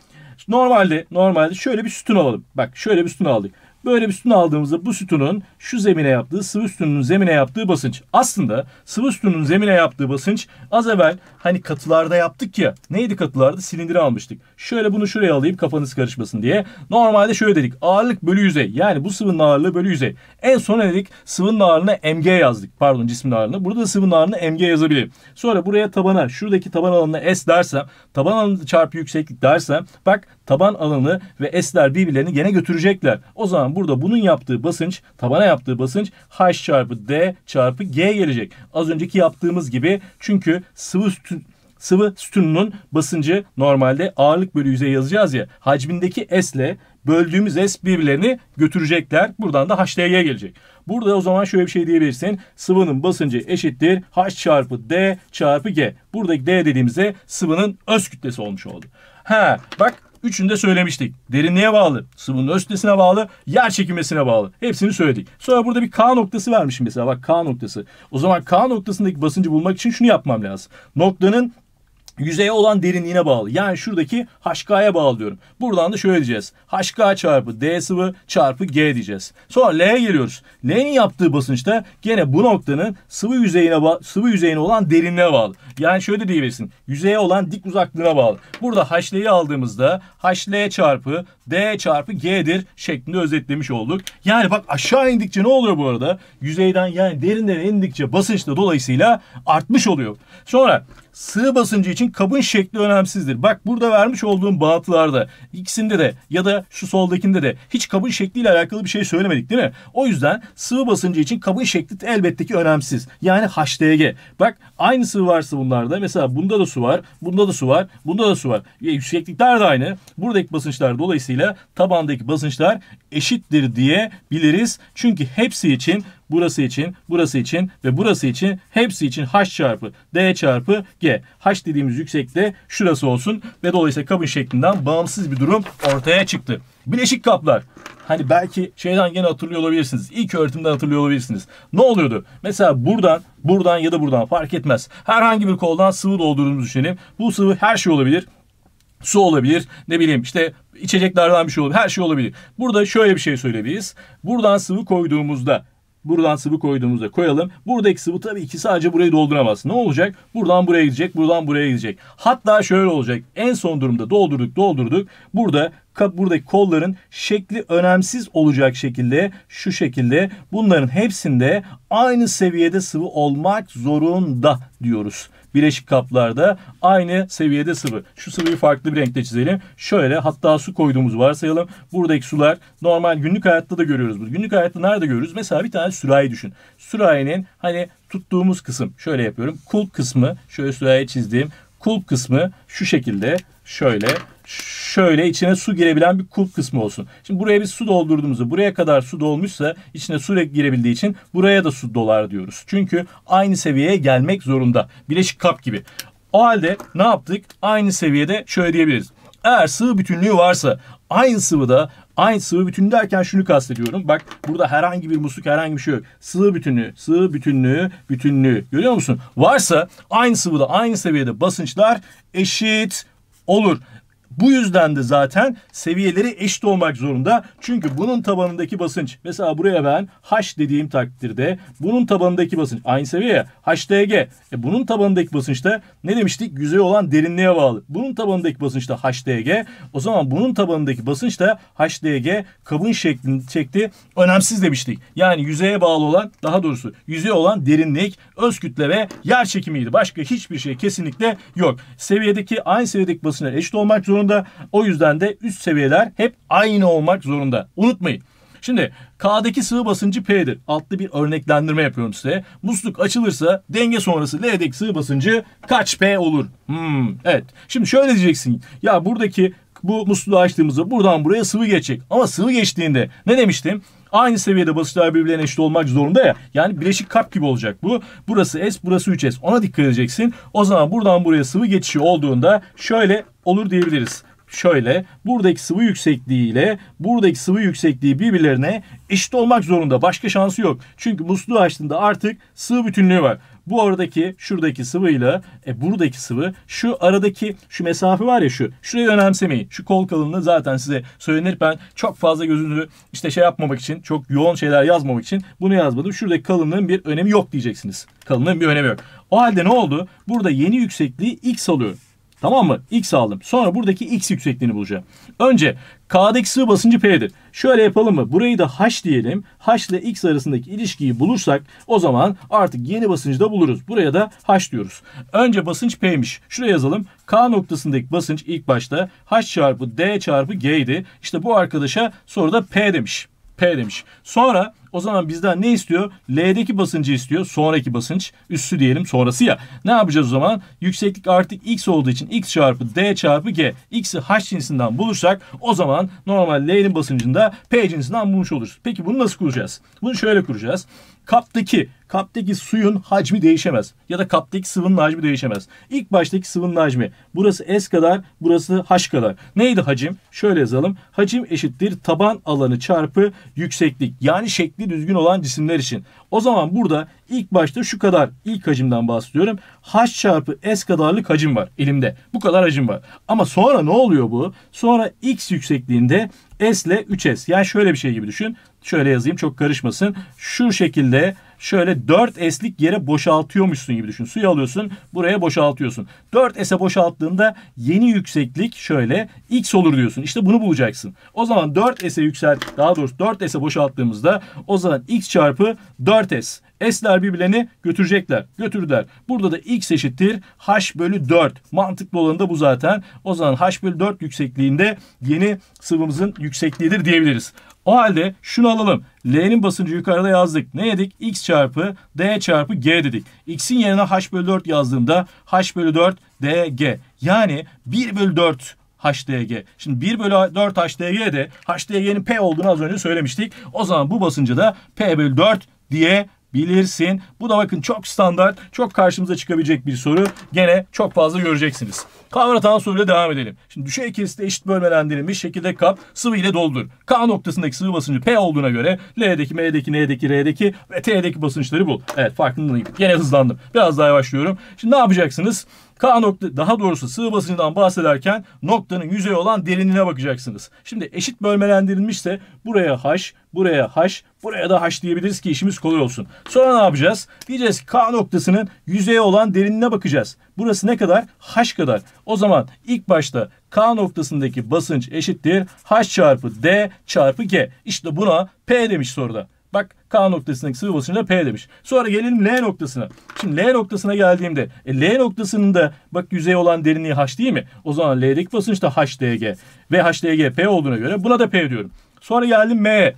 Normalde normalde şöyle bir sütun alalım. Bak şöyle bir sütun aldık. Böyle bir sütun aldığımızda bu sütunun şu zemine yaptığı, sıvı sütunun zemine yaptığı basınç. Aslında sıvı sütunun zemine yaptığı basınç az evvel hani katılarda yaptık ya. Neydi katılarda? Silindiri almıştık. Şöyle bunu şuraya alayım kafanız karışmasın diye. Normalde şöyle dedik. Ağırlık bölü yüzey. Yani bu sıvının ağırlığı bölü yüzey. En son ne dedik? Sıvının ağırlığına mg yazdık. Pardon cismin ağırlığına. Burada da sıvının ağırlığına mg yazabilirim. Sonra buraya tabana, şuradaki taban alanına s dersem, taban alanı çarpı yükseklik dersem bak taban alanı ve S'ler birbirlerini gene götürecekler. O zaman burada bunun yaptığı basınç, tabana yaptığı basınç H çarpı D çarpı G gelecek. Az önceki yaptığımız gibi çünkü sıvı sütun sıvı sütununun basıncı normalde ağırlık bölü yüzeye yazacağız ya. Hacmindeki S ile böldüğümüz S birbirlerini götürecekler. Buradan da HD'ye gelecek. Burada o zaman şöyle bir şey diyebilirsin. Sıvının basıncı eşittir H çarpı D çarpı G. Buradaki D dediğimizde sıvının öz kütlesi olmuş oldu. Ha bak Üçünü de söylemiştik. Derinliğe bağlı, sıvının ötesine bağlı, yer çekilmesine bağlı. Hepsini söyledik. Sonra burada bir K noktası vermişim. mesela. Bak K noktası. O zaman K noktasındaki basıncı bulmak için şunu yapmam lazım. Noktanın yüzeye olan derinliğine bağlı. Yani şuradaki HK'ya bağlı diyorum. Buradan da şöyle diyeceğiz. HK çarpı D sıvı çarpı G diyeceğiz. Sonra L'ye geliyoruz. L'nin yaptığı basınçta gene bu noktanın sıvı yüzeyine sıvı yüzeyine olan derinliğe bağlı. Yani şöyle diyebilirsin. Yüzeye olan dik uzaklığına bağlı. Burada HL'yi aldığımızda HL çarpı D çarpı G'dir şeklinde özetlemiş olduk. Yani bak aşağı indikçe ne oluyor bu arada? Yüzeyden yani derinlere indikçe basınç da dolayısıyla artmış oluyor. Sonra Sığ basıncı için kabın şekli önemsizdir. Bak burada vermiş olduğum bağıtlarda ikisinde de ya da şu soldakinde de hiç kabın şekliyle alakalı bir şey söylemedik değil mi? O yüzden sıvı basıncı için kabın şekli elbette ki önemsiz. Yani HDG. Bak aynı sıvı varsa bunlarda mesela bunda da su var, bunda da su var, bunda da su var. E, yükseklikler de aynı. Buradaki basınçlar dolayısıyla tabandaki basınçlar eşittir diye biliriz. Çünkü hepsi için, burası için, burası için ve burası için hepsi için h çarpı d çarpı g. h dediğimiz yüksekte şurası olsun ve dolayısıyla kabın şeklinden bağımsız bir durum ortaya çıktı. Bileşik kaplar. Hani belki şeyden gene hatırlıyor olabilirsiniz. İlk öğretimden hatırlıyor olabilirsiniz. Ne oluyordu? Mesela buradan, buradan ya da buradan fark etmez. Herhangi bir koldan sıvı doldurduğumuzu düşünelim. Bu sıvı her şey olabilir. Su olabilir. Ne bileyim işte içeceklerden bir şey olabilir. Her şey olabilir. Burada şöyle bir şey söyleyebiliriz. Buradan sıvı koyduğumuzda Buradan sıvı koyduğumuzda koyalım. Buradaki sıvı tabii ki sadece burayı dolduramaz. Ne olacak? Buradan buraya gidecek, buradan buraya gidecek. Hatta şöyle olacak. En son durumda doldurduk, doldurduk. Burada buradaki kolların şekli önemsiz olacak şekilde şu şekilde bunların hepsinde aynı seviyede sıvı olmak zorunda diyoruz. Bileşik kaplarda aynı seviyede sıvı. Şu sıvıyı farklı bir renkte çizelim. Şöyle hatta su koyduğumuzu varsayalım. Buradaki sular normal günlük hayatta da görüyoruz. Günlük hayatta nerede görürüz? Mesela bir tane sürahi düşün. Sürahinin hani tuttuğumuz kısım. Şöyle yapıyorum. Kulp kısmı şöyle sürahi çizdiğim kulp kısmı şu şekilde şöyle şöyle içine su girebilen bir kulp kısmı olsun. Şimdi buraya biz su doldurduğumuzda buraya kadar su dolmuşsa içine su girebildiği için buraya da su dolar diyoruz. Çünkü aynı seviyeye gelmek zorunda. Bileşik kap gibi. O halde ne yaptık? Aynı seviyede şöyle diyebiliriz. Eğer sıvı bütünlüğü varsa aynı sıvıda aynı sıvı bütünlüğü derken şunu kastediyorum. Bak burada herhangi bir musluk herhangi bir şey yok. Sıvı bütünlüğü, sıvı bütünlüğü, bütünlüğü görüyor musun? Varsa aynı sıvıda aynı seviyede basınçlar eşit olur. Bu yüzden de zaten seviyeleri eşit olmak zorunda. Çünkü bunun tabanındaki basınç mesela buraya ben H dediğim takdirde bunun tabanındaki basınç aynı seviye HDG. E bunun tabanındaki basınçta ne demiştik? Yüzey olan derinliğe bağlı. Bunun tabanındaki basınçta HDG. O zaman bunun tabanındaki basınç da HDG kabın şeklini çekti. Önemsiz demiştik. Yani yüzeye bağlı olan daha doğrusu yüzeye olan derinlik, öz kütle ve yer çekimiydi. Başka hiçbir şey kesinlikle yok. Seviyedeki aynı seviyedeki basınçlar eşit olmak zorunda zorunda. O yüzden de üst seviyeler hep aynı olmak zorunda. Unutmayın. Şimdi K'daki sıvı basıncı P'dir. Altlı bir örneklendirme yapıyorum size. Musluk açılırsa denge sonrası L'deki sıvı basıncı kaç P olur? Hmm, evet. Şimdi şöyle diyeceksin. Ya buradaki bu musluğu açtığımızda buradan buraya sıvı geçecek. Ama sıvı geçtiğinde ne demiştim? Aynı seviyede basınçlar birbirlerine eşit olmak zorunda ya. Yani bileşik kap gibi olacak bu. Burası S, burası 3S. Ona dikkat edeceksin. O zaman buradan buraya sıvı geçişi olduğunda şöyle olur diyebiliriz şöyle buradaki sıvı yüksekliği ile buradaki sıvı yüksekliği birbirlerine eşit olmak zorunda. Başka şansı yok. Çünkü musluğu açtığında artık sıvı bütünlüğü var. Bu aradaki şuradaki sıvıyla e, buradaki sıvı şu aradaki şu mesafe var ya şu. Şurayı önemsemeyin. Şu kol kalınlığı zaten size söylenir. Ben çok fazla gözünüzü işte şey yapmamak için çok yoğun şeyler yazmamak için bunu yazmadım. Şuradaki kalınlığın bir önemi yok diyeceksiniz. Kalınlığın bir önemi yok. O halde ne oldu? Burada yeni yüksekliği x alıyorum. Tamam mı? X aldım. Sonra buradaki X yüksekliğini bulacağım. Önce K'daki sığ basıncı P'dir. Şöyle yapalım mı? Burayı da H diyelim. H ile X arasındaki ilişkiyi bulursak o zaman artık yeni basıncı da buluruz. Buraya da H diyoruz. Önce basınç P'miş. Şuraya yazalım. K noktasındaki basınç ilk başta H çarpı D çarpı G idi. İşte bu arkadaşa sonra da P demiş. P demiş. Sonra o zaman bizden ne istiyor? L'deki basıncı istiyor. Sonraki basınç. Üssü diyelim sonrası ya. Ne yapacağız o zaman? Yükseklik artık x olduğu için x çarpı d çarpı g. X'i h cinsinden bulursak o zaman normal L'nin basıncında p cinsinden bulmuş oluruz. Peki bunu nasıl kuracağız? Bunu şöyle kuracağız. Kaptaki kaptaki suyun hacmi değişemez. Ya da kaptaki sıvının hacmi değişemez. İlk baştaki sıvının hacmi. Burası S kadar, burası H kadar. Neydi hacim? Şöyle yazalım. Hacim eşittir taban alanı çarpı yükseklik. Yani şekli düzgün olan cisimler için. O zaman burada ilk başta şu kadar ilk hacimden bahsediyorum. H çarpı S kadarlık hacim var elimde. Bu kadar hacim var. Ama sonra ne oluyor bu? Sonra X yüksekliğinde S ile 3S. Yani şöyle bir şey gibi düşün şöyle yazayım çok karışmasın. Şu şekilde şöyle 4 eslik yere boşaltıyormuşsun gibi düşün. Suyu alıyorsun buraya boşaltıyorsun. 4 s'e boşalttığında yeni yükseklik şöyle x olur diyorsun. İşte bunu bulacaksın. O zaman 4 s'e yükselt daha doğrusu 4 s'e boşalttığımızda o zaman x çarpı 4 s. S'ler birbirlerini götürecekler. Götürdüler. Burada da x eşittir h bölü 4. Mantıklı olan da bu zaten. O zaman h bölü 4 yüksekliğinde yeni sıvımızın yüksekliğidir diyebiliriz. O halde şunu alalım. L'nin basıncı yukarıda yazdık. Ne dedik? X çarpı D çarpı G dedik. X'in yerine H bölü 4 yazdığımda H bölü 4 g. Yani 1 bölü 4 HDG. Şimdi 1 bölü 4 HDG'de HDG'nin P olduğunu az önce söylemiştik. O zaman bu basıncı da P bölü 4 diye bilirsin. Bu da bakın çok standart, çok karşımıza çıkabilecek bir soru. Gene çok fazla göreceksiniz. Kavratan soruyla devam edelim. Şimdi düşey kesite eşit bölmelendirilmiş şekilde kap sıvı ile doldur. K noktasındaki sıvı basıncı P olduğuna göre L'deki, M'deki, N'deki, R'deki ve T'deki basınçları bul. Evet farkındayım. Gene hızlandım. Biraz daha yavaşlıyorum. Şimdi ne yapacaksınız? K nokta daha doğrusu sığ basıncından bahsederken noktanın yüzey olan derinliğine bakacaksınız. Şimdi eşit bölmelendirilmişse buraya h, buraya h, buraya da h diyebiliriz ki işimiz kolay olsun. Sonra ne yapacağız? Diyeceğiz K noktasının yüzeye olan derinliğine bakacağız. Burası ne kadar? H kadar. O zaman ilk başta K noktasındaki basınç eşittir h çarpı d çarpı g. İşte buna P demiş soruda. Bak K noktasındaki sıvı basınca P demiş. Sonra gelelim L noktasına. Şimdi L noktasına geldiğimde e, L noktasının da bak yüzey olan derinliği H değil mi? O zaman L'deki basınç da HDG ve HDG P olduğuna göre buna da P diyorum. Sonra geldim M.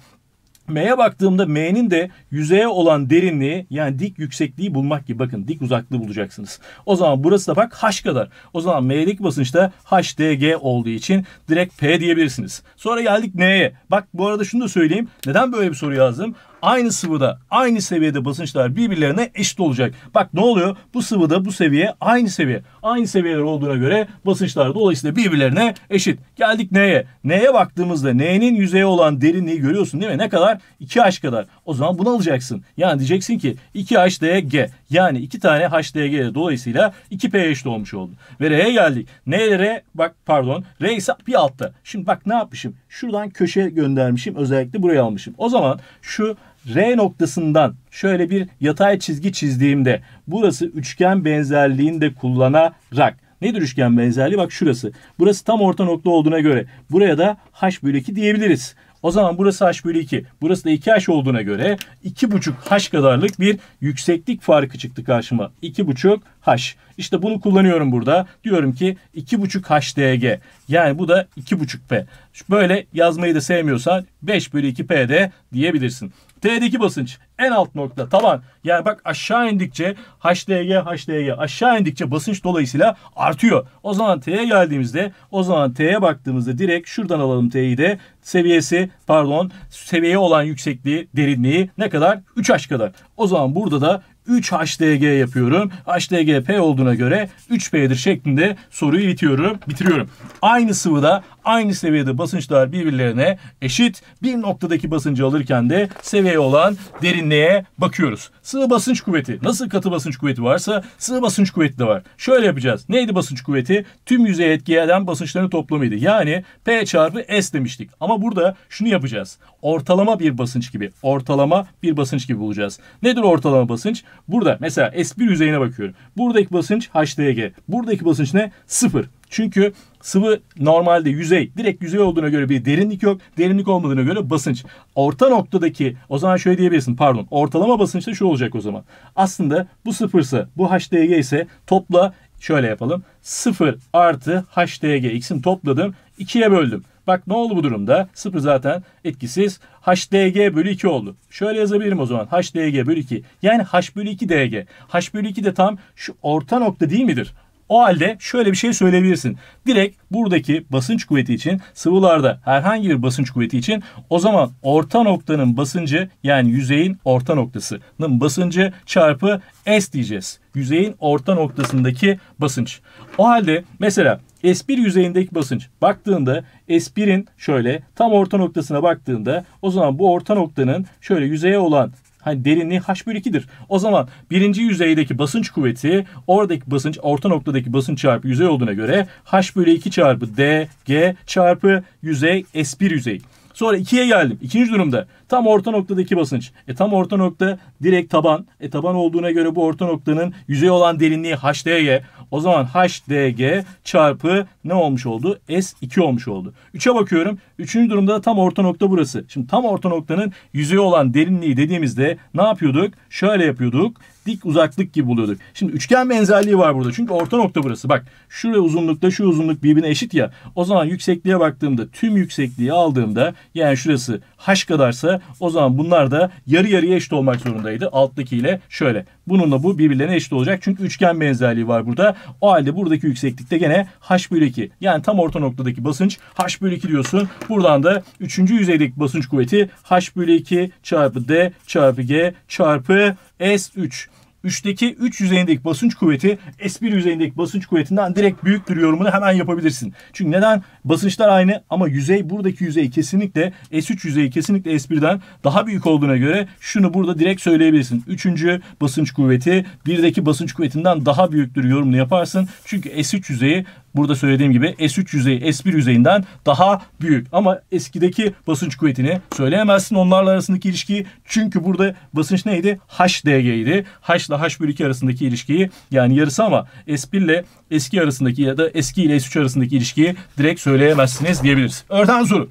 M'ye baktığımda M'nin de yüzeye olan derinliği yani dik yüksekliği bulmak gibi. Bakın dik uzaklığı bulacaksınız. O zaman burası da bak H kadar. O zaman M'lik basınçta HDG olduğu için direkt P diyebilirsiniz. Sonra geldik N'ye. Bak bu arada şunu da söyleyeyim. Neden böyle bir soru yazdım? aynı sıvıda aynı seviyede basınçlar birbirlerine eşit olacak. Bak ne oluyor? Bu sıvıda bu seviye aynı seviye. Aynı seviyeler olduğuna göre basınçlar dolayısıyla birbirlerine eşit. Geldik neye? Neye baktığımızda N'nin yüzeye olan derinliği görüyorsun değil mi? Ne kadar? 2H kadar. O zaman bunu alacaksın. Yani diyeceksin ki 2HDG yani iki tane HDG dolayısıyla 2P eşit olmuş oldu. Ve R'ye geldik. N'lere bak pardon R ise bir altta. Şimdi bak ne yapmışım? Şuradan köşe göndermişim özellikle buraya almışım. O zaman şu R noktasından şöyle bir yatay çizgi çizdiğimde burası üçgen benzerliğini de kullanarak nedir üçgen benzerliği? Bak şurası. Burası tam orta nokta olduğuna göre buraya da h bölü 2 diyebiliriz. O zaman burası h bölü 2. Burası da 2h olduğuna göre 2,5h kadarlık bir yükseklik farkı çıktı karşıma. 2,5h. İşte bunu kullanıyorum burada. Diyorum ki 2,5hdg. Yani bu da 2,5p. Böyle yazmayı da sevmiyorsan 5 bölü 2p de diyebilirsin. T'deki basınç en alt nokta taban. Yani bak aşağı indikçe HDG HDG aşağı indikçe basınç dolayısıyla artıyor. O zaman T'ye geldiğimizde o zaman T'ye baktığımızda direkt şuradan alalım T'yi de seviyesi pardon seviyeye olan yüksekliği derinliği ne kadar? 3H kadar. O zaman burada da 3 HDG yapıyorum. HDG P olduğuna göre 3P'dir şeklinde soruyu bitiyorum, bitiriyorum. Aynı sıvıda aynı seviyede basınçlar birbirlerine eşit. Bir noktadaki basıncı alırken de seviye olan derinliğe bakıyoruz. Sıvı basınç kuvveti. Nasıl katı basınç kuvveti varsa sıvı basınç kuvveti de var. Şöyle yapacağız. Neydi basınç kuvveti? Tüm yüzeye etki eden basınçların toplamıydı. Yani P çarpı S demiştik. Ama burada şunu yapacağız. Ortalama bir basınç gibi. Ortalama bir basınç gibi bulacağız. Nedir ortalama basınç? Burada mesela S1 yüzeyine bakıyorum. Buradaki basınç HDG. Buradaki basınç ne? Sıfır. Çünkü sıvı normalde yüzey, direkt yüzey olduğuna göre bir derinlik yok. Derinlik olmadığına göre basınç. Orta noktadaki, o zaman şöyle diyebilirsin pardon, ortalama basınç da şu olacak o zaman. Aslında bu sıfırsa, bu HDG ise topla şöyle yapalım. 0 artı HDG x'ini topladım, 2'ye böldüm. Bak ne oldu bu durumda? 0 zaten etkisiz. HDG bölü 2 oldu. Şöyle yazabilirim o zaman. HDG bölü 2. Yani H bölü 2 DG. H bölü 2 de tam şu orta nokta değil midir? O halde şöyle bir şey söyleyebilirsin. Direkt buradaki basınç kuvveti için sıvılarda herhangi bir basınç kuvveti için o zaman orta noktanın basıncı yani yüzeyin orta noktasının basıncı çarpı S diyeceğiz. Yüzeyin orta noktasındaki basınç. O halde mesela S1 yüzeyindeki basınç baktığında S1'in şöyle tam orta noktasına baktığında o zaman bu orta noktanın şöyle yüzeye olan Hani derinliği h bölü 2'dir. O zaman birinci yüzeydeki basınç kuvveti oradaki basınç orta noktadaki basınç çarpı yüzey olduğuna göre h bölü 2 çarpı dg çarpı yüzey s1 yüzey. Sonra 2'ye geldim. İkinci durumda Tam orta noktadaki basınç. E tam orta nokta direkt taban. E taban olduğuna göre bu orta noktanın yüzey olan derinliği HDG. O zaman HDG çarpı ne olmuş oldu? S2 olmuş oldu. 3'e bakıyorum. Üçüncü durumda da tam orta nokta burası. Şimdi tam orta noktanın yüzey olan derinliği dediğimizde ne yapıyorduk? Şöyle yapıyorduk dik uzaklık gibi buluyorduk. Şimdi üçgen benzerliği var burada. Çünkü orta nokta burası. Bak şuraya uzunlukla şu uzunluk birbirine eşit ya. O zaman yüksekliğe baktığımda tüm yüksekliği aldığımda yani şurası h kadarsa o zaman bunlar da yarı yarıya eşit olmak zorundaydı. Alttaki ile şöyle. Bununla bu birbirlerine eşit olacak. Çünkü üçgen benzerliği var burada. O halde buradaki yükseklikte gene h bölü 2. Yani tam orta noktadaki basınç h bölü 2 diyorsun. Buradan da 3. yüzeydeki basınç kuvveti h bölü 2 çarpı d çarpı g çarpı s3. 3'teki 3 yüzeyindeki basınç kuvveti S1 yüzeyindeki basınç kuvvetinden direkt büyüktür yorumunu hemen yapabilirsin. Çünkü neden? Basınçlar aynı ama yüzey buradaki yüzey kesinlikle S3 yüzeyi kesinlikle S1'den daha büyük olduğuna göre şunu burada direkt söyleyebilirsin. Üçüncü basınç kuvveti birdeki basınç kuvvetinden daha büyüktür yorumunu yaparsın. Çünkü S3 yüzeyi burada söylediğim gibi S3 yüzeyi S1 yüzeyinden daha büyük. Ama eskideki basınç kuvvetini söyleyemezsin onlarla arasındaki ilişkiyi. Çünkü burada basınç neydi? HDG idi. H ile H bölü arasındaki ilişkiyi yani yarısı ama S1 ile eski arasındaki ya da eski ile S3 arasındaki ilişkiyi direkt söyleyemezsiniz diyebiliriz. Örten soru.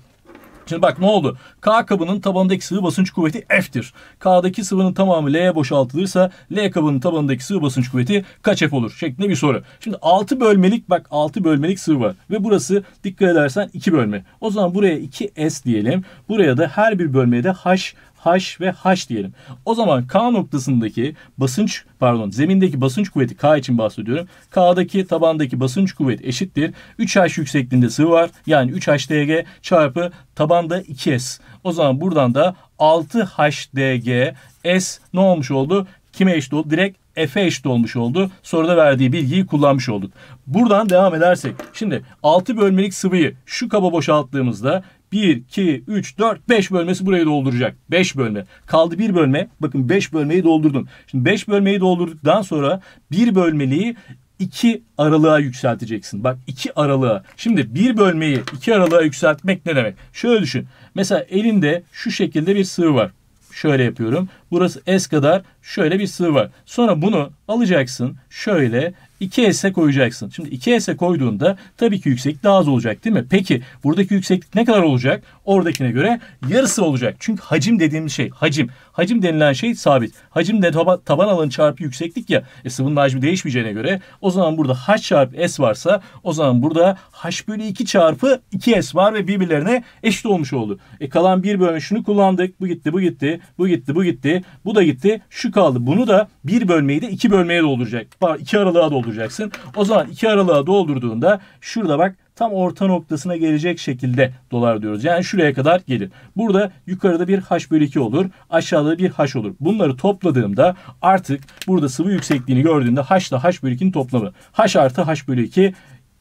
Şimdi bak ne oldu? K kabının tabanındaki sıvı basınç kuvveti F'tir. K'daki sıvının tamamı L'ye boşaltılırsa L kabının tabanındaki sıvı basınç kuvveti kaç F olur? Şeklinde bir soru. Şimdi 6 bölmelik bak 6 bölmelik sıvı var. Ve burası dikkat edersen 2 bölme. O zaman buraya 2S diyelim. Buraya da her bir bölmeye de H H ve H diyelim. O zaman K noktasındaki basınç pardon zemindeki basınç kuvveti K için bahsediyorum. K'daki tabandaki basınç kuvvet eşittir. 3H yüksekliğinde sıvı var. Yani 3HDG çarpı tabanda 2S. O zaman buradan da 6HDG S ne olmuş oldu? Kime eşit oldu? Direkt F'e eşit olmuş oldu. Soruda verdiği bilgiyi kullanmış olduk. Buradan devam edersek. Şimdi 6 bölmelik sıvıyı şu kaba boşalttığımızda 1, 2, 3, 4, 5 bölmesi burayı dolduracak. 5 bölme. Kaldı 1 bölme. Bakın 5 bölmeyi doldurdum. Şimdi 5 bölmeyi doldurduktan sonra 1 bölmeliği 2 aralığa yükselteceksin. Bak 2 aralığa. Şimdi 1 bölmeyi 2 aralığa yükseltmek ne demek? Şöyle düşün. Mesela elinde şu şekilde bir sıvı var. Şöyle yapıyorum. Burası S kadar şöyle bir sıvı var. Sonra bunu alacaksın. Şöyle 2 S'e koyacaksın. Şimdi 2 S'e koyduğunda tabii ki yükseklik daha az olacak değil mi? Peki buradaki yükseklik ne kadar olacak? Oradakine göre yarısı olacak. Çünkü hacim dediğimiz şey hacim. Hacim denilen şey sabit. Hacim de taba, taban alanı çarpı yükseklik ya. E sıvının hacmi değişmeyeceğine göre o zaman burada h çarpı s varsa o zaman burada h bölü 2 çarpı 2s var ve birbirlerine eşit olmuş oldu. E kalan bir bölme şunu kullandık. Bu gitti, bu gitti, bu gitti, bu gitti. Bu da gitti. Şu kaldı. Bunu da bir bölmeyi de iki bölmeye dolduracak. Bak iki aralığa dolduracaksın. O zaman iki aralığa doldurduğunda şurada bak tam orta noktasına gelecek şekilde dolar diyoruz. Yani şuraya kadar gelir. Burada yukarıda bir h bölü 2 olur. Aşağıda bir h olur. Bunları topladığımda artık burada sıvı yüksekliğini gördüğümde h ile h bölü 2'nin toplamı. h artı h bölü 2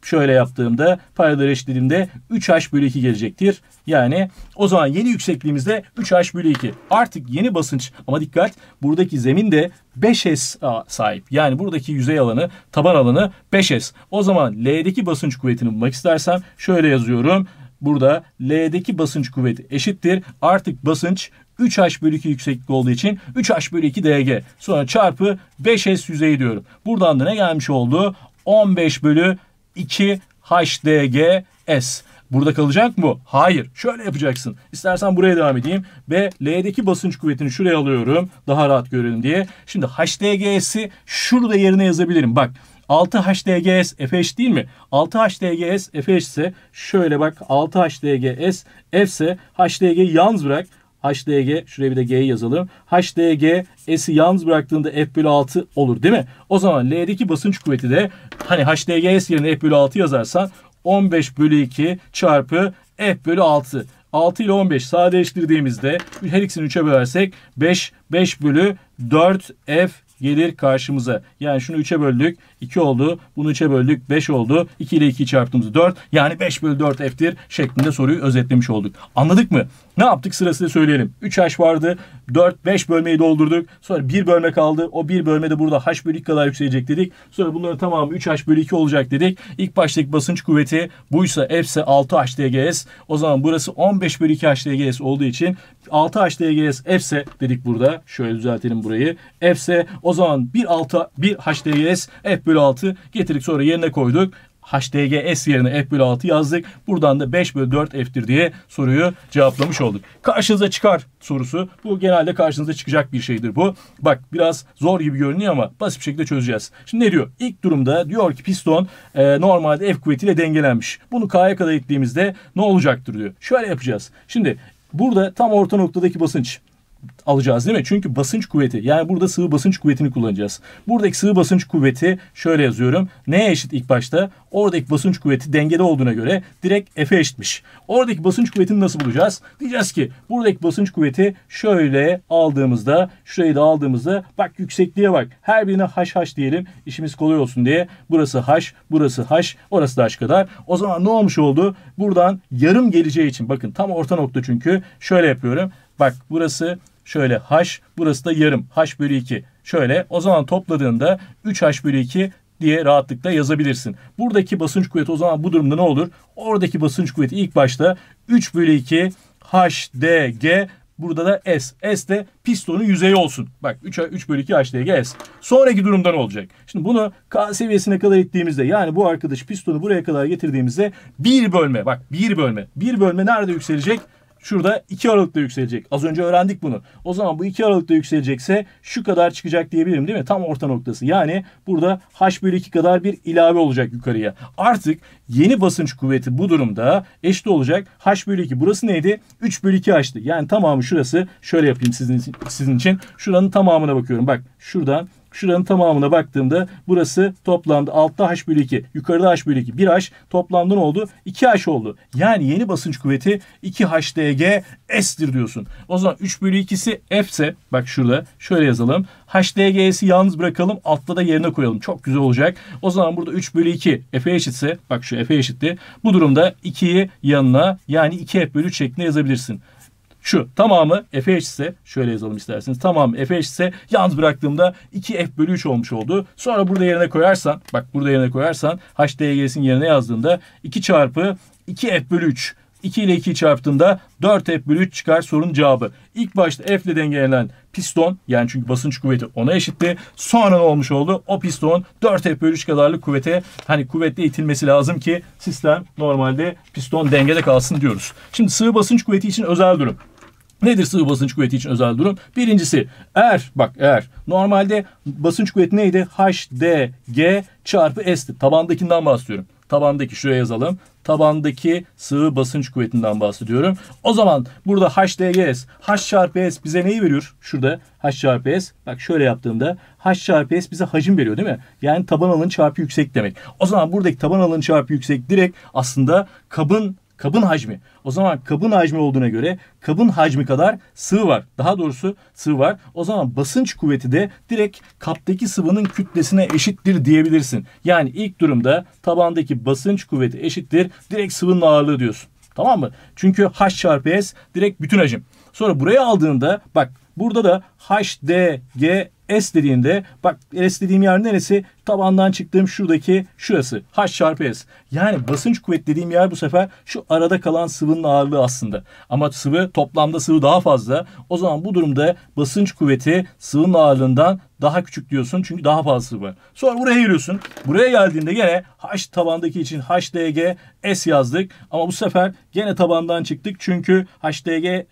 şöyle yaptığımda paydaları eşitlediğimde 3h bölü 2 gelecektir. Yani o zaman yeni yüksekliğimizde 3h bölü 2. Artık yeni basınç ama dikkat buradaki zemin de 5s sahip. Yani buradaki yüzey alanı, taban alanı 5s. O zaman L'deki basınç kuvvetini bulmak istersem şöyle yazıyorum. Burada L'deki basınç kuvveti eşittir. Artık basınç 3H bölü 2 yükseklik olduğu için 3H bölü 2 DG. Sonra çarpı 5S yüzeyi diyorum. Buradan da ne gelmiş oldu? 15 bölü 2 HDGS. Burada kalacak mı? Hayır. Şöyle yapacaksın. İstersen buraya devam edeyim. Ve L'deki basınç kuvvetini şuraya alıyorum. Daha rahat görelim diye. Şimdi HDGS'i şurada yerine yazabilirim. Bak 6HDGS FH değil mi? 6HDGS FH ise şöyle bak 6HDGS F ise HDG yalnız bırak. HDG şuraya bir de G'yi yazalım. HDG S'i yalnız bıraktığında F bölü 6 olur değil mi? O zaman L'deki basınç kuvveti de hani HDG S yerine F bölü 6 yazarsan 15 bölü 2 çarpı F bölü 6. 6 ile 15 sadeleştirdiğimizde her ikisini 3'e bölersek 5, 5 bölü 4 F gelir karşımıza. Yani şunu 3'e böldük. 2 oldu. Bunu 3'e böldük. 5 oldu. 2 ile 2 çarptığımız 4. Yani 5 bölü 4 f'tir şeklinde soruyu özetlemiş olduk. Anladık mı? Ne yaptık sırasıyla söyleyelim. 3 h vardı. 4, 5 bölmeyi doldurduk. Sonra 1 bölme kaldı. O 1 bölme de burada h bölü 2 kadar yükselecek dedik. Sonra bunların tamamı 3 h bölü 2 olacak dedik. İlk baştaki basınç kuvveti buysa fse ise 6 dgs. O zaman burası 15 bölü 2 dgs olduğu için 6 HDGS dgs fse dedik burada. Şöyle düzeltelim burayı. Fse. o zaman 1 6 1 HDGS F bölü bölü 6 getirdik sonra yerine koyduk. S yerine F 6 yazdık. Buradan da 5 bölü 4 F'tir diye soruyu cevaplamış olduk. Karşınıza çıkar sorusu. Bu genelde karşınıza çıkacak bir şeydir bu. Bak biraz zor gibi görünüyor ama basit bir şekilde çözeceğiz. Şimdi ne diyor? İlk durumda diyor ki piston e, normalde F kuvvetiyle dengelenmiş. Bunu K'ya kadar ettiğimizde ne olacaktır diyor. Şöyle yapacağız. Şimdi burada tam orta noktadaki basınç alacağız değil mi? Çünkü basınç kuvveti yani burada sıvı basınç kuvvetini kullanacağız. Buradaki sıvı basınç kuvveti şöyle yazıyorum. Neye eşit ilk başta? Oradaki basınç kuvveti dengede olduğuna göre direkt F'e eşitmiş. Oradaki basınç kuvvetini nasıl bulacağız? Diyeceğiz ki buradaki basınç kuvveti şöyle aldığımızda şurayı da aldığımızda bak yüksekliğe bak. Her birine h h diyelim. İşimiz kolay olsun diye. Burası h, burası h, orası da h kadar. O zaman ne olmuş oldu? Buradan yarım geleceği için bakın tam orta nokta çünkü şöyle yapıyorum. Bak burası Şöyle h burası da yarım h bölü 2. Şöyle o zaman topladığında 3h bölü 2 diye rahatlıkla yazabilirsin. Buradaki basınç kuvveti o zaman bu durumda ne olur? Oradaki basınç kuvveti ilk başta 3 bölü 2 g, burada da S. S de pistonun yüzeyi olsun. Bak 3, 3 bölü 2 g S. Sonraki durumda ne olacak? Şimdi bunu K seviyesine kadar ettiğimizde yani bu arkadaş pistonu buraya kadar getirdiğimizde 1 bölme bak 1 bölme. 1 bölme nerede yükselecek? Şurada 2 Aralık'ta yükselecek. Az önce öğrendik bunu. O zaman bu 2 Aralık'ta yükselecekse şu kadar çıkacak diyebilirim değil mi? Tam orta noktası. Yani burada H bölü 2 kadar bir ilave olacak yukarıya. Artık yeni basınç kuvveti bu durumda eşit olacak. H bölü 2 burası neydi? 3 bölü 2 H'tı. Yani tamamı şurası. Şöyle yapayım sizin, sizin için. Şuranın tamamına bakıyorum. Bak şuradan şuranın tamamına baktığımda burası toplandı. altta h bölü 2, yukarıda h bölü 2, 1 h toplandı ne oldu? 2 h oldu. Yani yeni basınç kuvveti 2 hdg s'tir diyorsun. O zaman 3 bölü 2'si f ise bak şurada şöyle yazalım. HDG'si yalnız bırakalım altta da yerine koyalım. Çok güzel olacak. O zaman burada 3 bölü 2 F'e eşitse bak şu F'e eşitti. Bu durumda 2'yi yanına yani 2F bölü 3 şeklinde yazabilirsin şu tamamı f eşitse şöyle yazalım isterseniz tamam f eşitse yalnız bıraktığımda 2 f bölü 3 olmuş oldu. Sonra burada yerine koyarsan bak burada yerine koyarsan hdg'sin yerine yazdığında 2 çarpı 2 f bölü 3 2 ile 2'yi çarptığında 4 F bölü 3 çıkar sorunun cevabı. İlk başta F ile dengelenen piston yani çünkü basınç kuvveti ona eşitti. Sonra ne olmuş oldu? O piston 4 F bölü 3 kadarlık kuvvete hani kuvvetle itilmesi lazım ki sistem normalde piston dengede kalsın diyoruz. Şimdi sığ basınç kuvveti için özel durum. Nedir sıvı basınç kuvveti için özel durum? Birincisi eğer bak eğer normalde basınç kuvveti neydi? HDG çarpı S'ti. Tabandakinden bahsediyorum. Tabandaki şuraya yazalım. Tabandaki sıvı basınç kuvvetinden bahsediyorum. O zaman burada HDGS, H çarpı S bize neyi veriyor? Şurada H çarpı S. Bak şöyle yaptığımda H çarpı S bize hacim veriyor değil mi? Yani taban alanı çarpı yüksek demek. O zaman buradaki taban alanı çarpı yüksek direkt aslında kabın kabın hacmi. O zaman kabın hacmi olduğuna göre kabın hacmi kadar sıvı var. Daha doğrusu sıvı var. O zaman basınç kuvveti de direkt kaptaki sıvının kütlesine eşittir diyebilirsin. Yani ilk durumda tabandaki basınç kuvveti eşittir direkt sıvının ağırlığı diyorsun. Tamam mı? Çünkü H çarpı S direkt bütün hacim. Sonra buraya aldığında bak burada da H, D, G, S dediğinde bak S dediğim yer neresi? Tabandan çıktığım şuradaki şurası. H çarpı S. Yani basınç kuvvet dediğim yer bu sefer şu arada kalan sıvının ağırlığı aslında. Ama sıvı toplamda sıvı daha fazla. O zaman bu durumda basınç kuvveti sıvının ağırlığından daha küçük diyorsun çünkü daha fazla sıvı var. Sonra buraya giriyorsun. Buraya geldiğinde gene H tabandaki için HDG S yazdık. Ama bu sefer gene tabandan çıktık çünkü HDG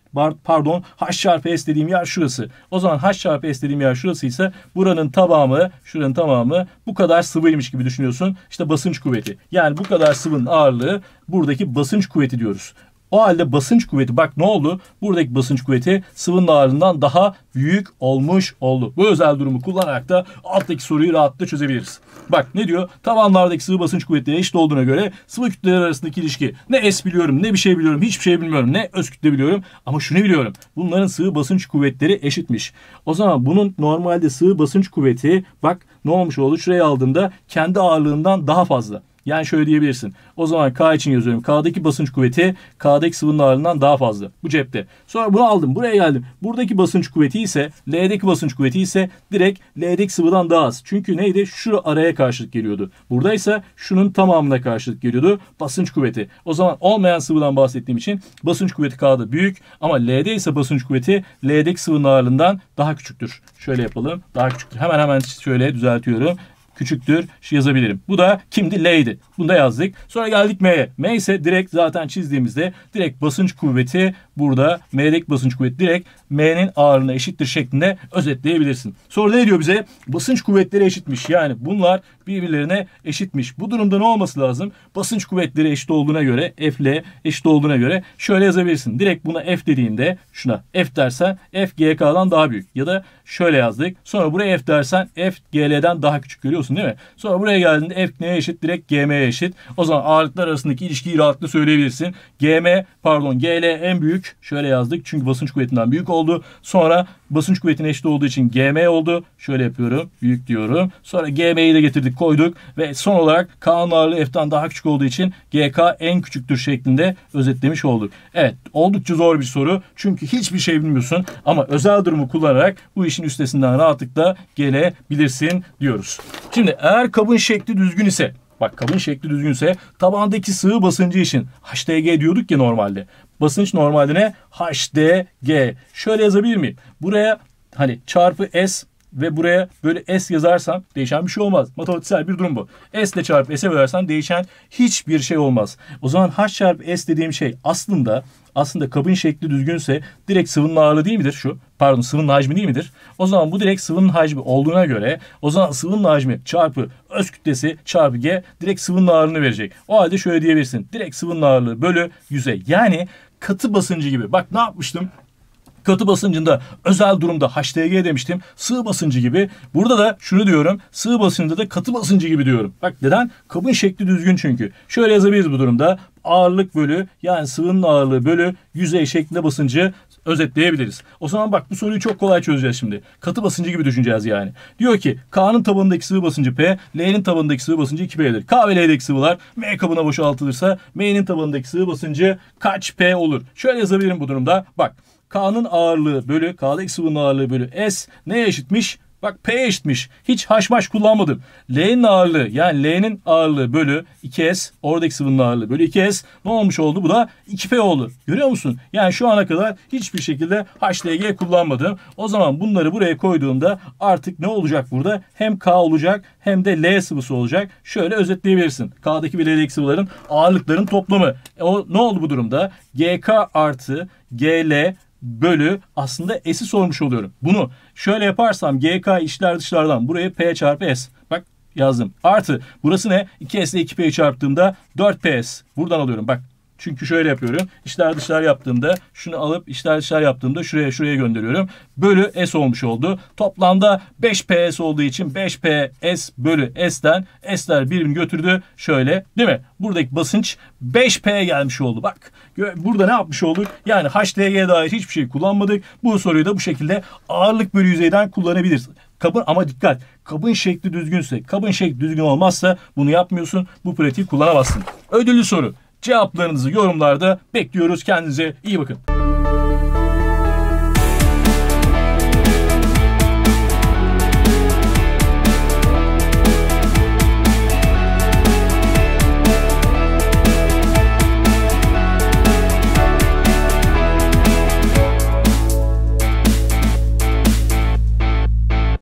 pardon H çarpı S dediğim yer şurası. O zaman H çarpı S dediğim yer şurası ise buranın tamamı şuranın tamamı bu kadar sıvıymış gibi düşünüyorsun. İşte basınç kuvveti. Yani bu kadar sıvının ağırlığı buradaki basınç kuvveti diyoruz. O halde basınç kuvveti bak ne oldu? Buradaki basınç kuvveti sıvının ağırlığından daha büyük olmuş oldu. Bu özel durumu kullanarak da alttaki soruyu rahatlıkla çözebiliriz. Bak ne diyor? Tavanlardaki sıvı basınç kuvvetleri eşit olduğuna göre sıvı kütleler arasındaki ilişki ne S biliyorum ne bir şey biliyorum hiçbir şey bilmiyorum ne öz kütle biliyorum ama şunu biliyorum. Bunların sıvı basınç kuvvetleri eşitmiş. O zaman bunun normalde sıvı basınç kuvveti bak ne olmuş oldu? Şuraya aldığında kendi ağırlığından daha fazla. Yani şöyle diyebilirsin. O zaman K için yazıyorum. K'daki basınç kuvveti K'daki sıvının ağırlığından daha fazla. Bu cepte. Sonra bunu aldım. Buraya geldim. Buradaki basınç kuvveti ise L'deki basınç kuvveti ise direkt L'deki sıvıdan daha az. Çünkü neydi? Şu araya karşılık geliyordu. Buradaysa şunun tamamına karşılık geliyordu. Basınç kuvveti. O zaman olmayan sıvıdan bahsettiğim için basınç kuvveti K'da büyük ama L'de ise basınç kuvveti L'deki sıvının ağırlığından daha küçüktür. Şöyle yapalım. Daha küçüktür. Hemen hemen şöyle düzeltiyorum küçüktür şu yazabilirim. Bu da kimdi? L'ydi. Bunu da yazdık. Sonra geldik M'ye. M ise direkt zaten çizdiğimizde direkt basınç kuvveti burada M'deki basınç kuvveti direkt M'nin ağırlığına eşittir şeklinde özetleyebilirsin. Sonra ne diyor bize? Basınç kuvvetleri eşitmiş. Yani bunlar birbirlerine eşitmiş. Bu durumda ne olması lazım? Basınç kuvvetleri eşit olduğuna göre F ile eşit olduğuna göre şöyle yazabilirsin. Direkt buna F dediğinde şuna F dersen F GK'dan daha büyük. Ya da şöyle yazdık. Sonra buraya F dersen F GL'den daha küçük görüyorsun değil mi? Sonra buraya geldiğinde F neye eşit? Direkt GM'ye eşit. O zaman ağırlıklar arasındaki ilişkiyi rahatlıkla söyleyebilirsin. GM pardon GL en büyük şöyle yazdık. Çünkü basınç kuvvetinden büyük oldu. Sonra basınç kuvvetine eşit olduğu için GM oldu. Şöyle yapıyorum. Büyük diyorum. Sonra GM'yi de getirdik koyduk. Ve son olarak K'nın ağırlığı F'den daha küçük olduğu için GK en küçüktür şeklinde özetlemiş olduk. Evet oldukça zor bir soru. Çünkü hiçbir şey bilmiyorsun. Ama özel durumu kullanarak bu işin üstesinden rahatlıkla gelebilirsin diyoruz. Şimdi eğer kabın şekli düzgün ise Bak kabın şekli düzgünse tabandaki sığ basıncı için HTG diyorduk ya normalde basınç normaline HDG. Şöyle yazabilir miyim? Buraya hani çarpı S ve buraya böyle S yazarsam değişen bir şey olmaz. Matematiksel bir durum bu. S ile çarpı S'e bölersen değişen hiçbir şey olmaz. O zaman H çarpı S dediğim şey aslında aslında kabın şekli düzgünse direkt sıvının ağırlığı değil midir şu? Pardon sıvının hacmi değil midir? O zaman bu direkt sıvının hacmi olduğuna göre o zaman sıvının hacmi çarpı öz kütlesi çarpı G direkt sıvının ağırlığını verecek. O halde şöyle diyebilirsin. Direkt sıvının ağırlığı bölü yüzey. Yani katı basıncı gibi. Bak ne yapmıştım? Katı basıncında özel durumda HTG demiştim. Sığ basıncı gibi. Burada da şunu diyorum. Sığ basıncında da katı basıncı gibi diyorum. Bak neden? Kabın şekli düzgün çünkü. Şöyle yazabiliriz bu durumda. Ağırlık bölü yani sıvının ağırlığı bölü yüzey şeklinde basıncı özetleyebiliriz. O zaman bak bu soruyu çok kolay çözeceğiz şimdi. Katı basıncı gibi düşüneceğiz yani. Diyor ki K'nın tabanındaki sıvı basıncı P, L'nin tabanındaki sıvı basıncı 2P'dir. K ve L'deki sıvılar M kabına boşaltılırsa M'nin tabanındaki sıvı basıncı kaç P olur? Şöyle yazabilirim bu durumda. Bak K'nın ağırlığı bölü K'daki sıvının ağırlığı bölü S neye eşitmiş? Bak P eşitmiş. Hiç haşmaş kullanmadım. L'nin ağırlığı yani L'nin ağırlığı bölü 2S oradaki sıvının ağırlığı bölü 2S ne olmuş oldu? Bu da 2P oldu. Görüyor musun? Yani şu ana kadar hiçbir şekilde HLG kullanmadım. O zaman bunları buraya koyduğumda artık ne olacak burada? Hem K olacak hem de L sıvısı olacak. Şöyle özetleyebilirsin. K'daki ve L'deki sıvıların ağırlıkların toplamı. E o ne oldu bu durumda? GK artı GL bölü aslında s'i sormuş oluyorum. Bunu şöyle yaparsam GK işler dışlardan buraya P çarpı S. Bak yazdım. Artı burası ne? 2S ile 2P'yi çarptığımda 4PS. Buradan alıyorum. Bak çünkü şöyle yapıyorum. İşler dışlar yaptığımda şunu alıp işler dışlar yaptığımda şuraya şuraya gönderiyorum. Bölü S olmuş oldu. Toplamda 5PS olduğu için 5PS bölü S'den S'ler birim götürdü. Şöyle değil mi? Buradaki basınç 5P gelmiş oldu. Bak burada ne yapmış olduk? Yani HDG'ye dair hiçbir şey kullanmadık. Bu soruyu da bu şekilde ağırlık bölü yüzeyden kullanabilirsin. Kabın ama dikkat. Kabın şekli düzgünse, kabın şekli düzgün olmazsa bunu yapmıyorsun. Bu pratiği kullanamazsın. Ödüllü soru. Cevaplarınızı yorumlarda bekliyoruz. Kendinize iyi bakın.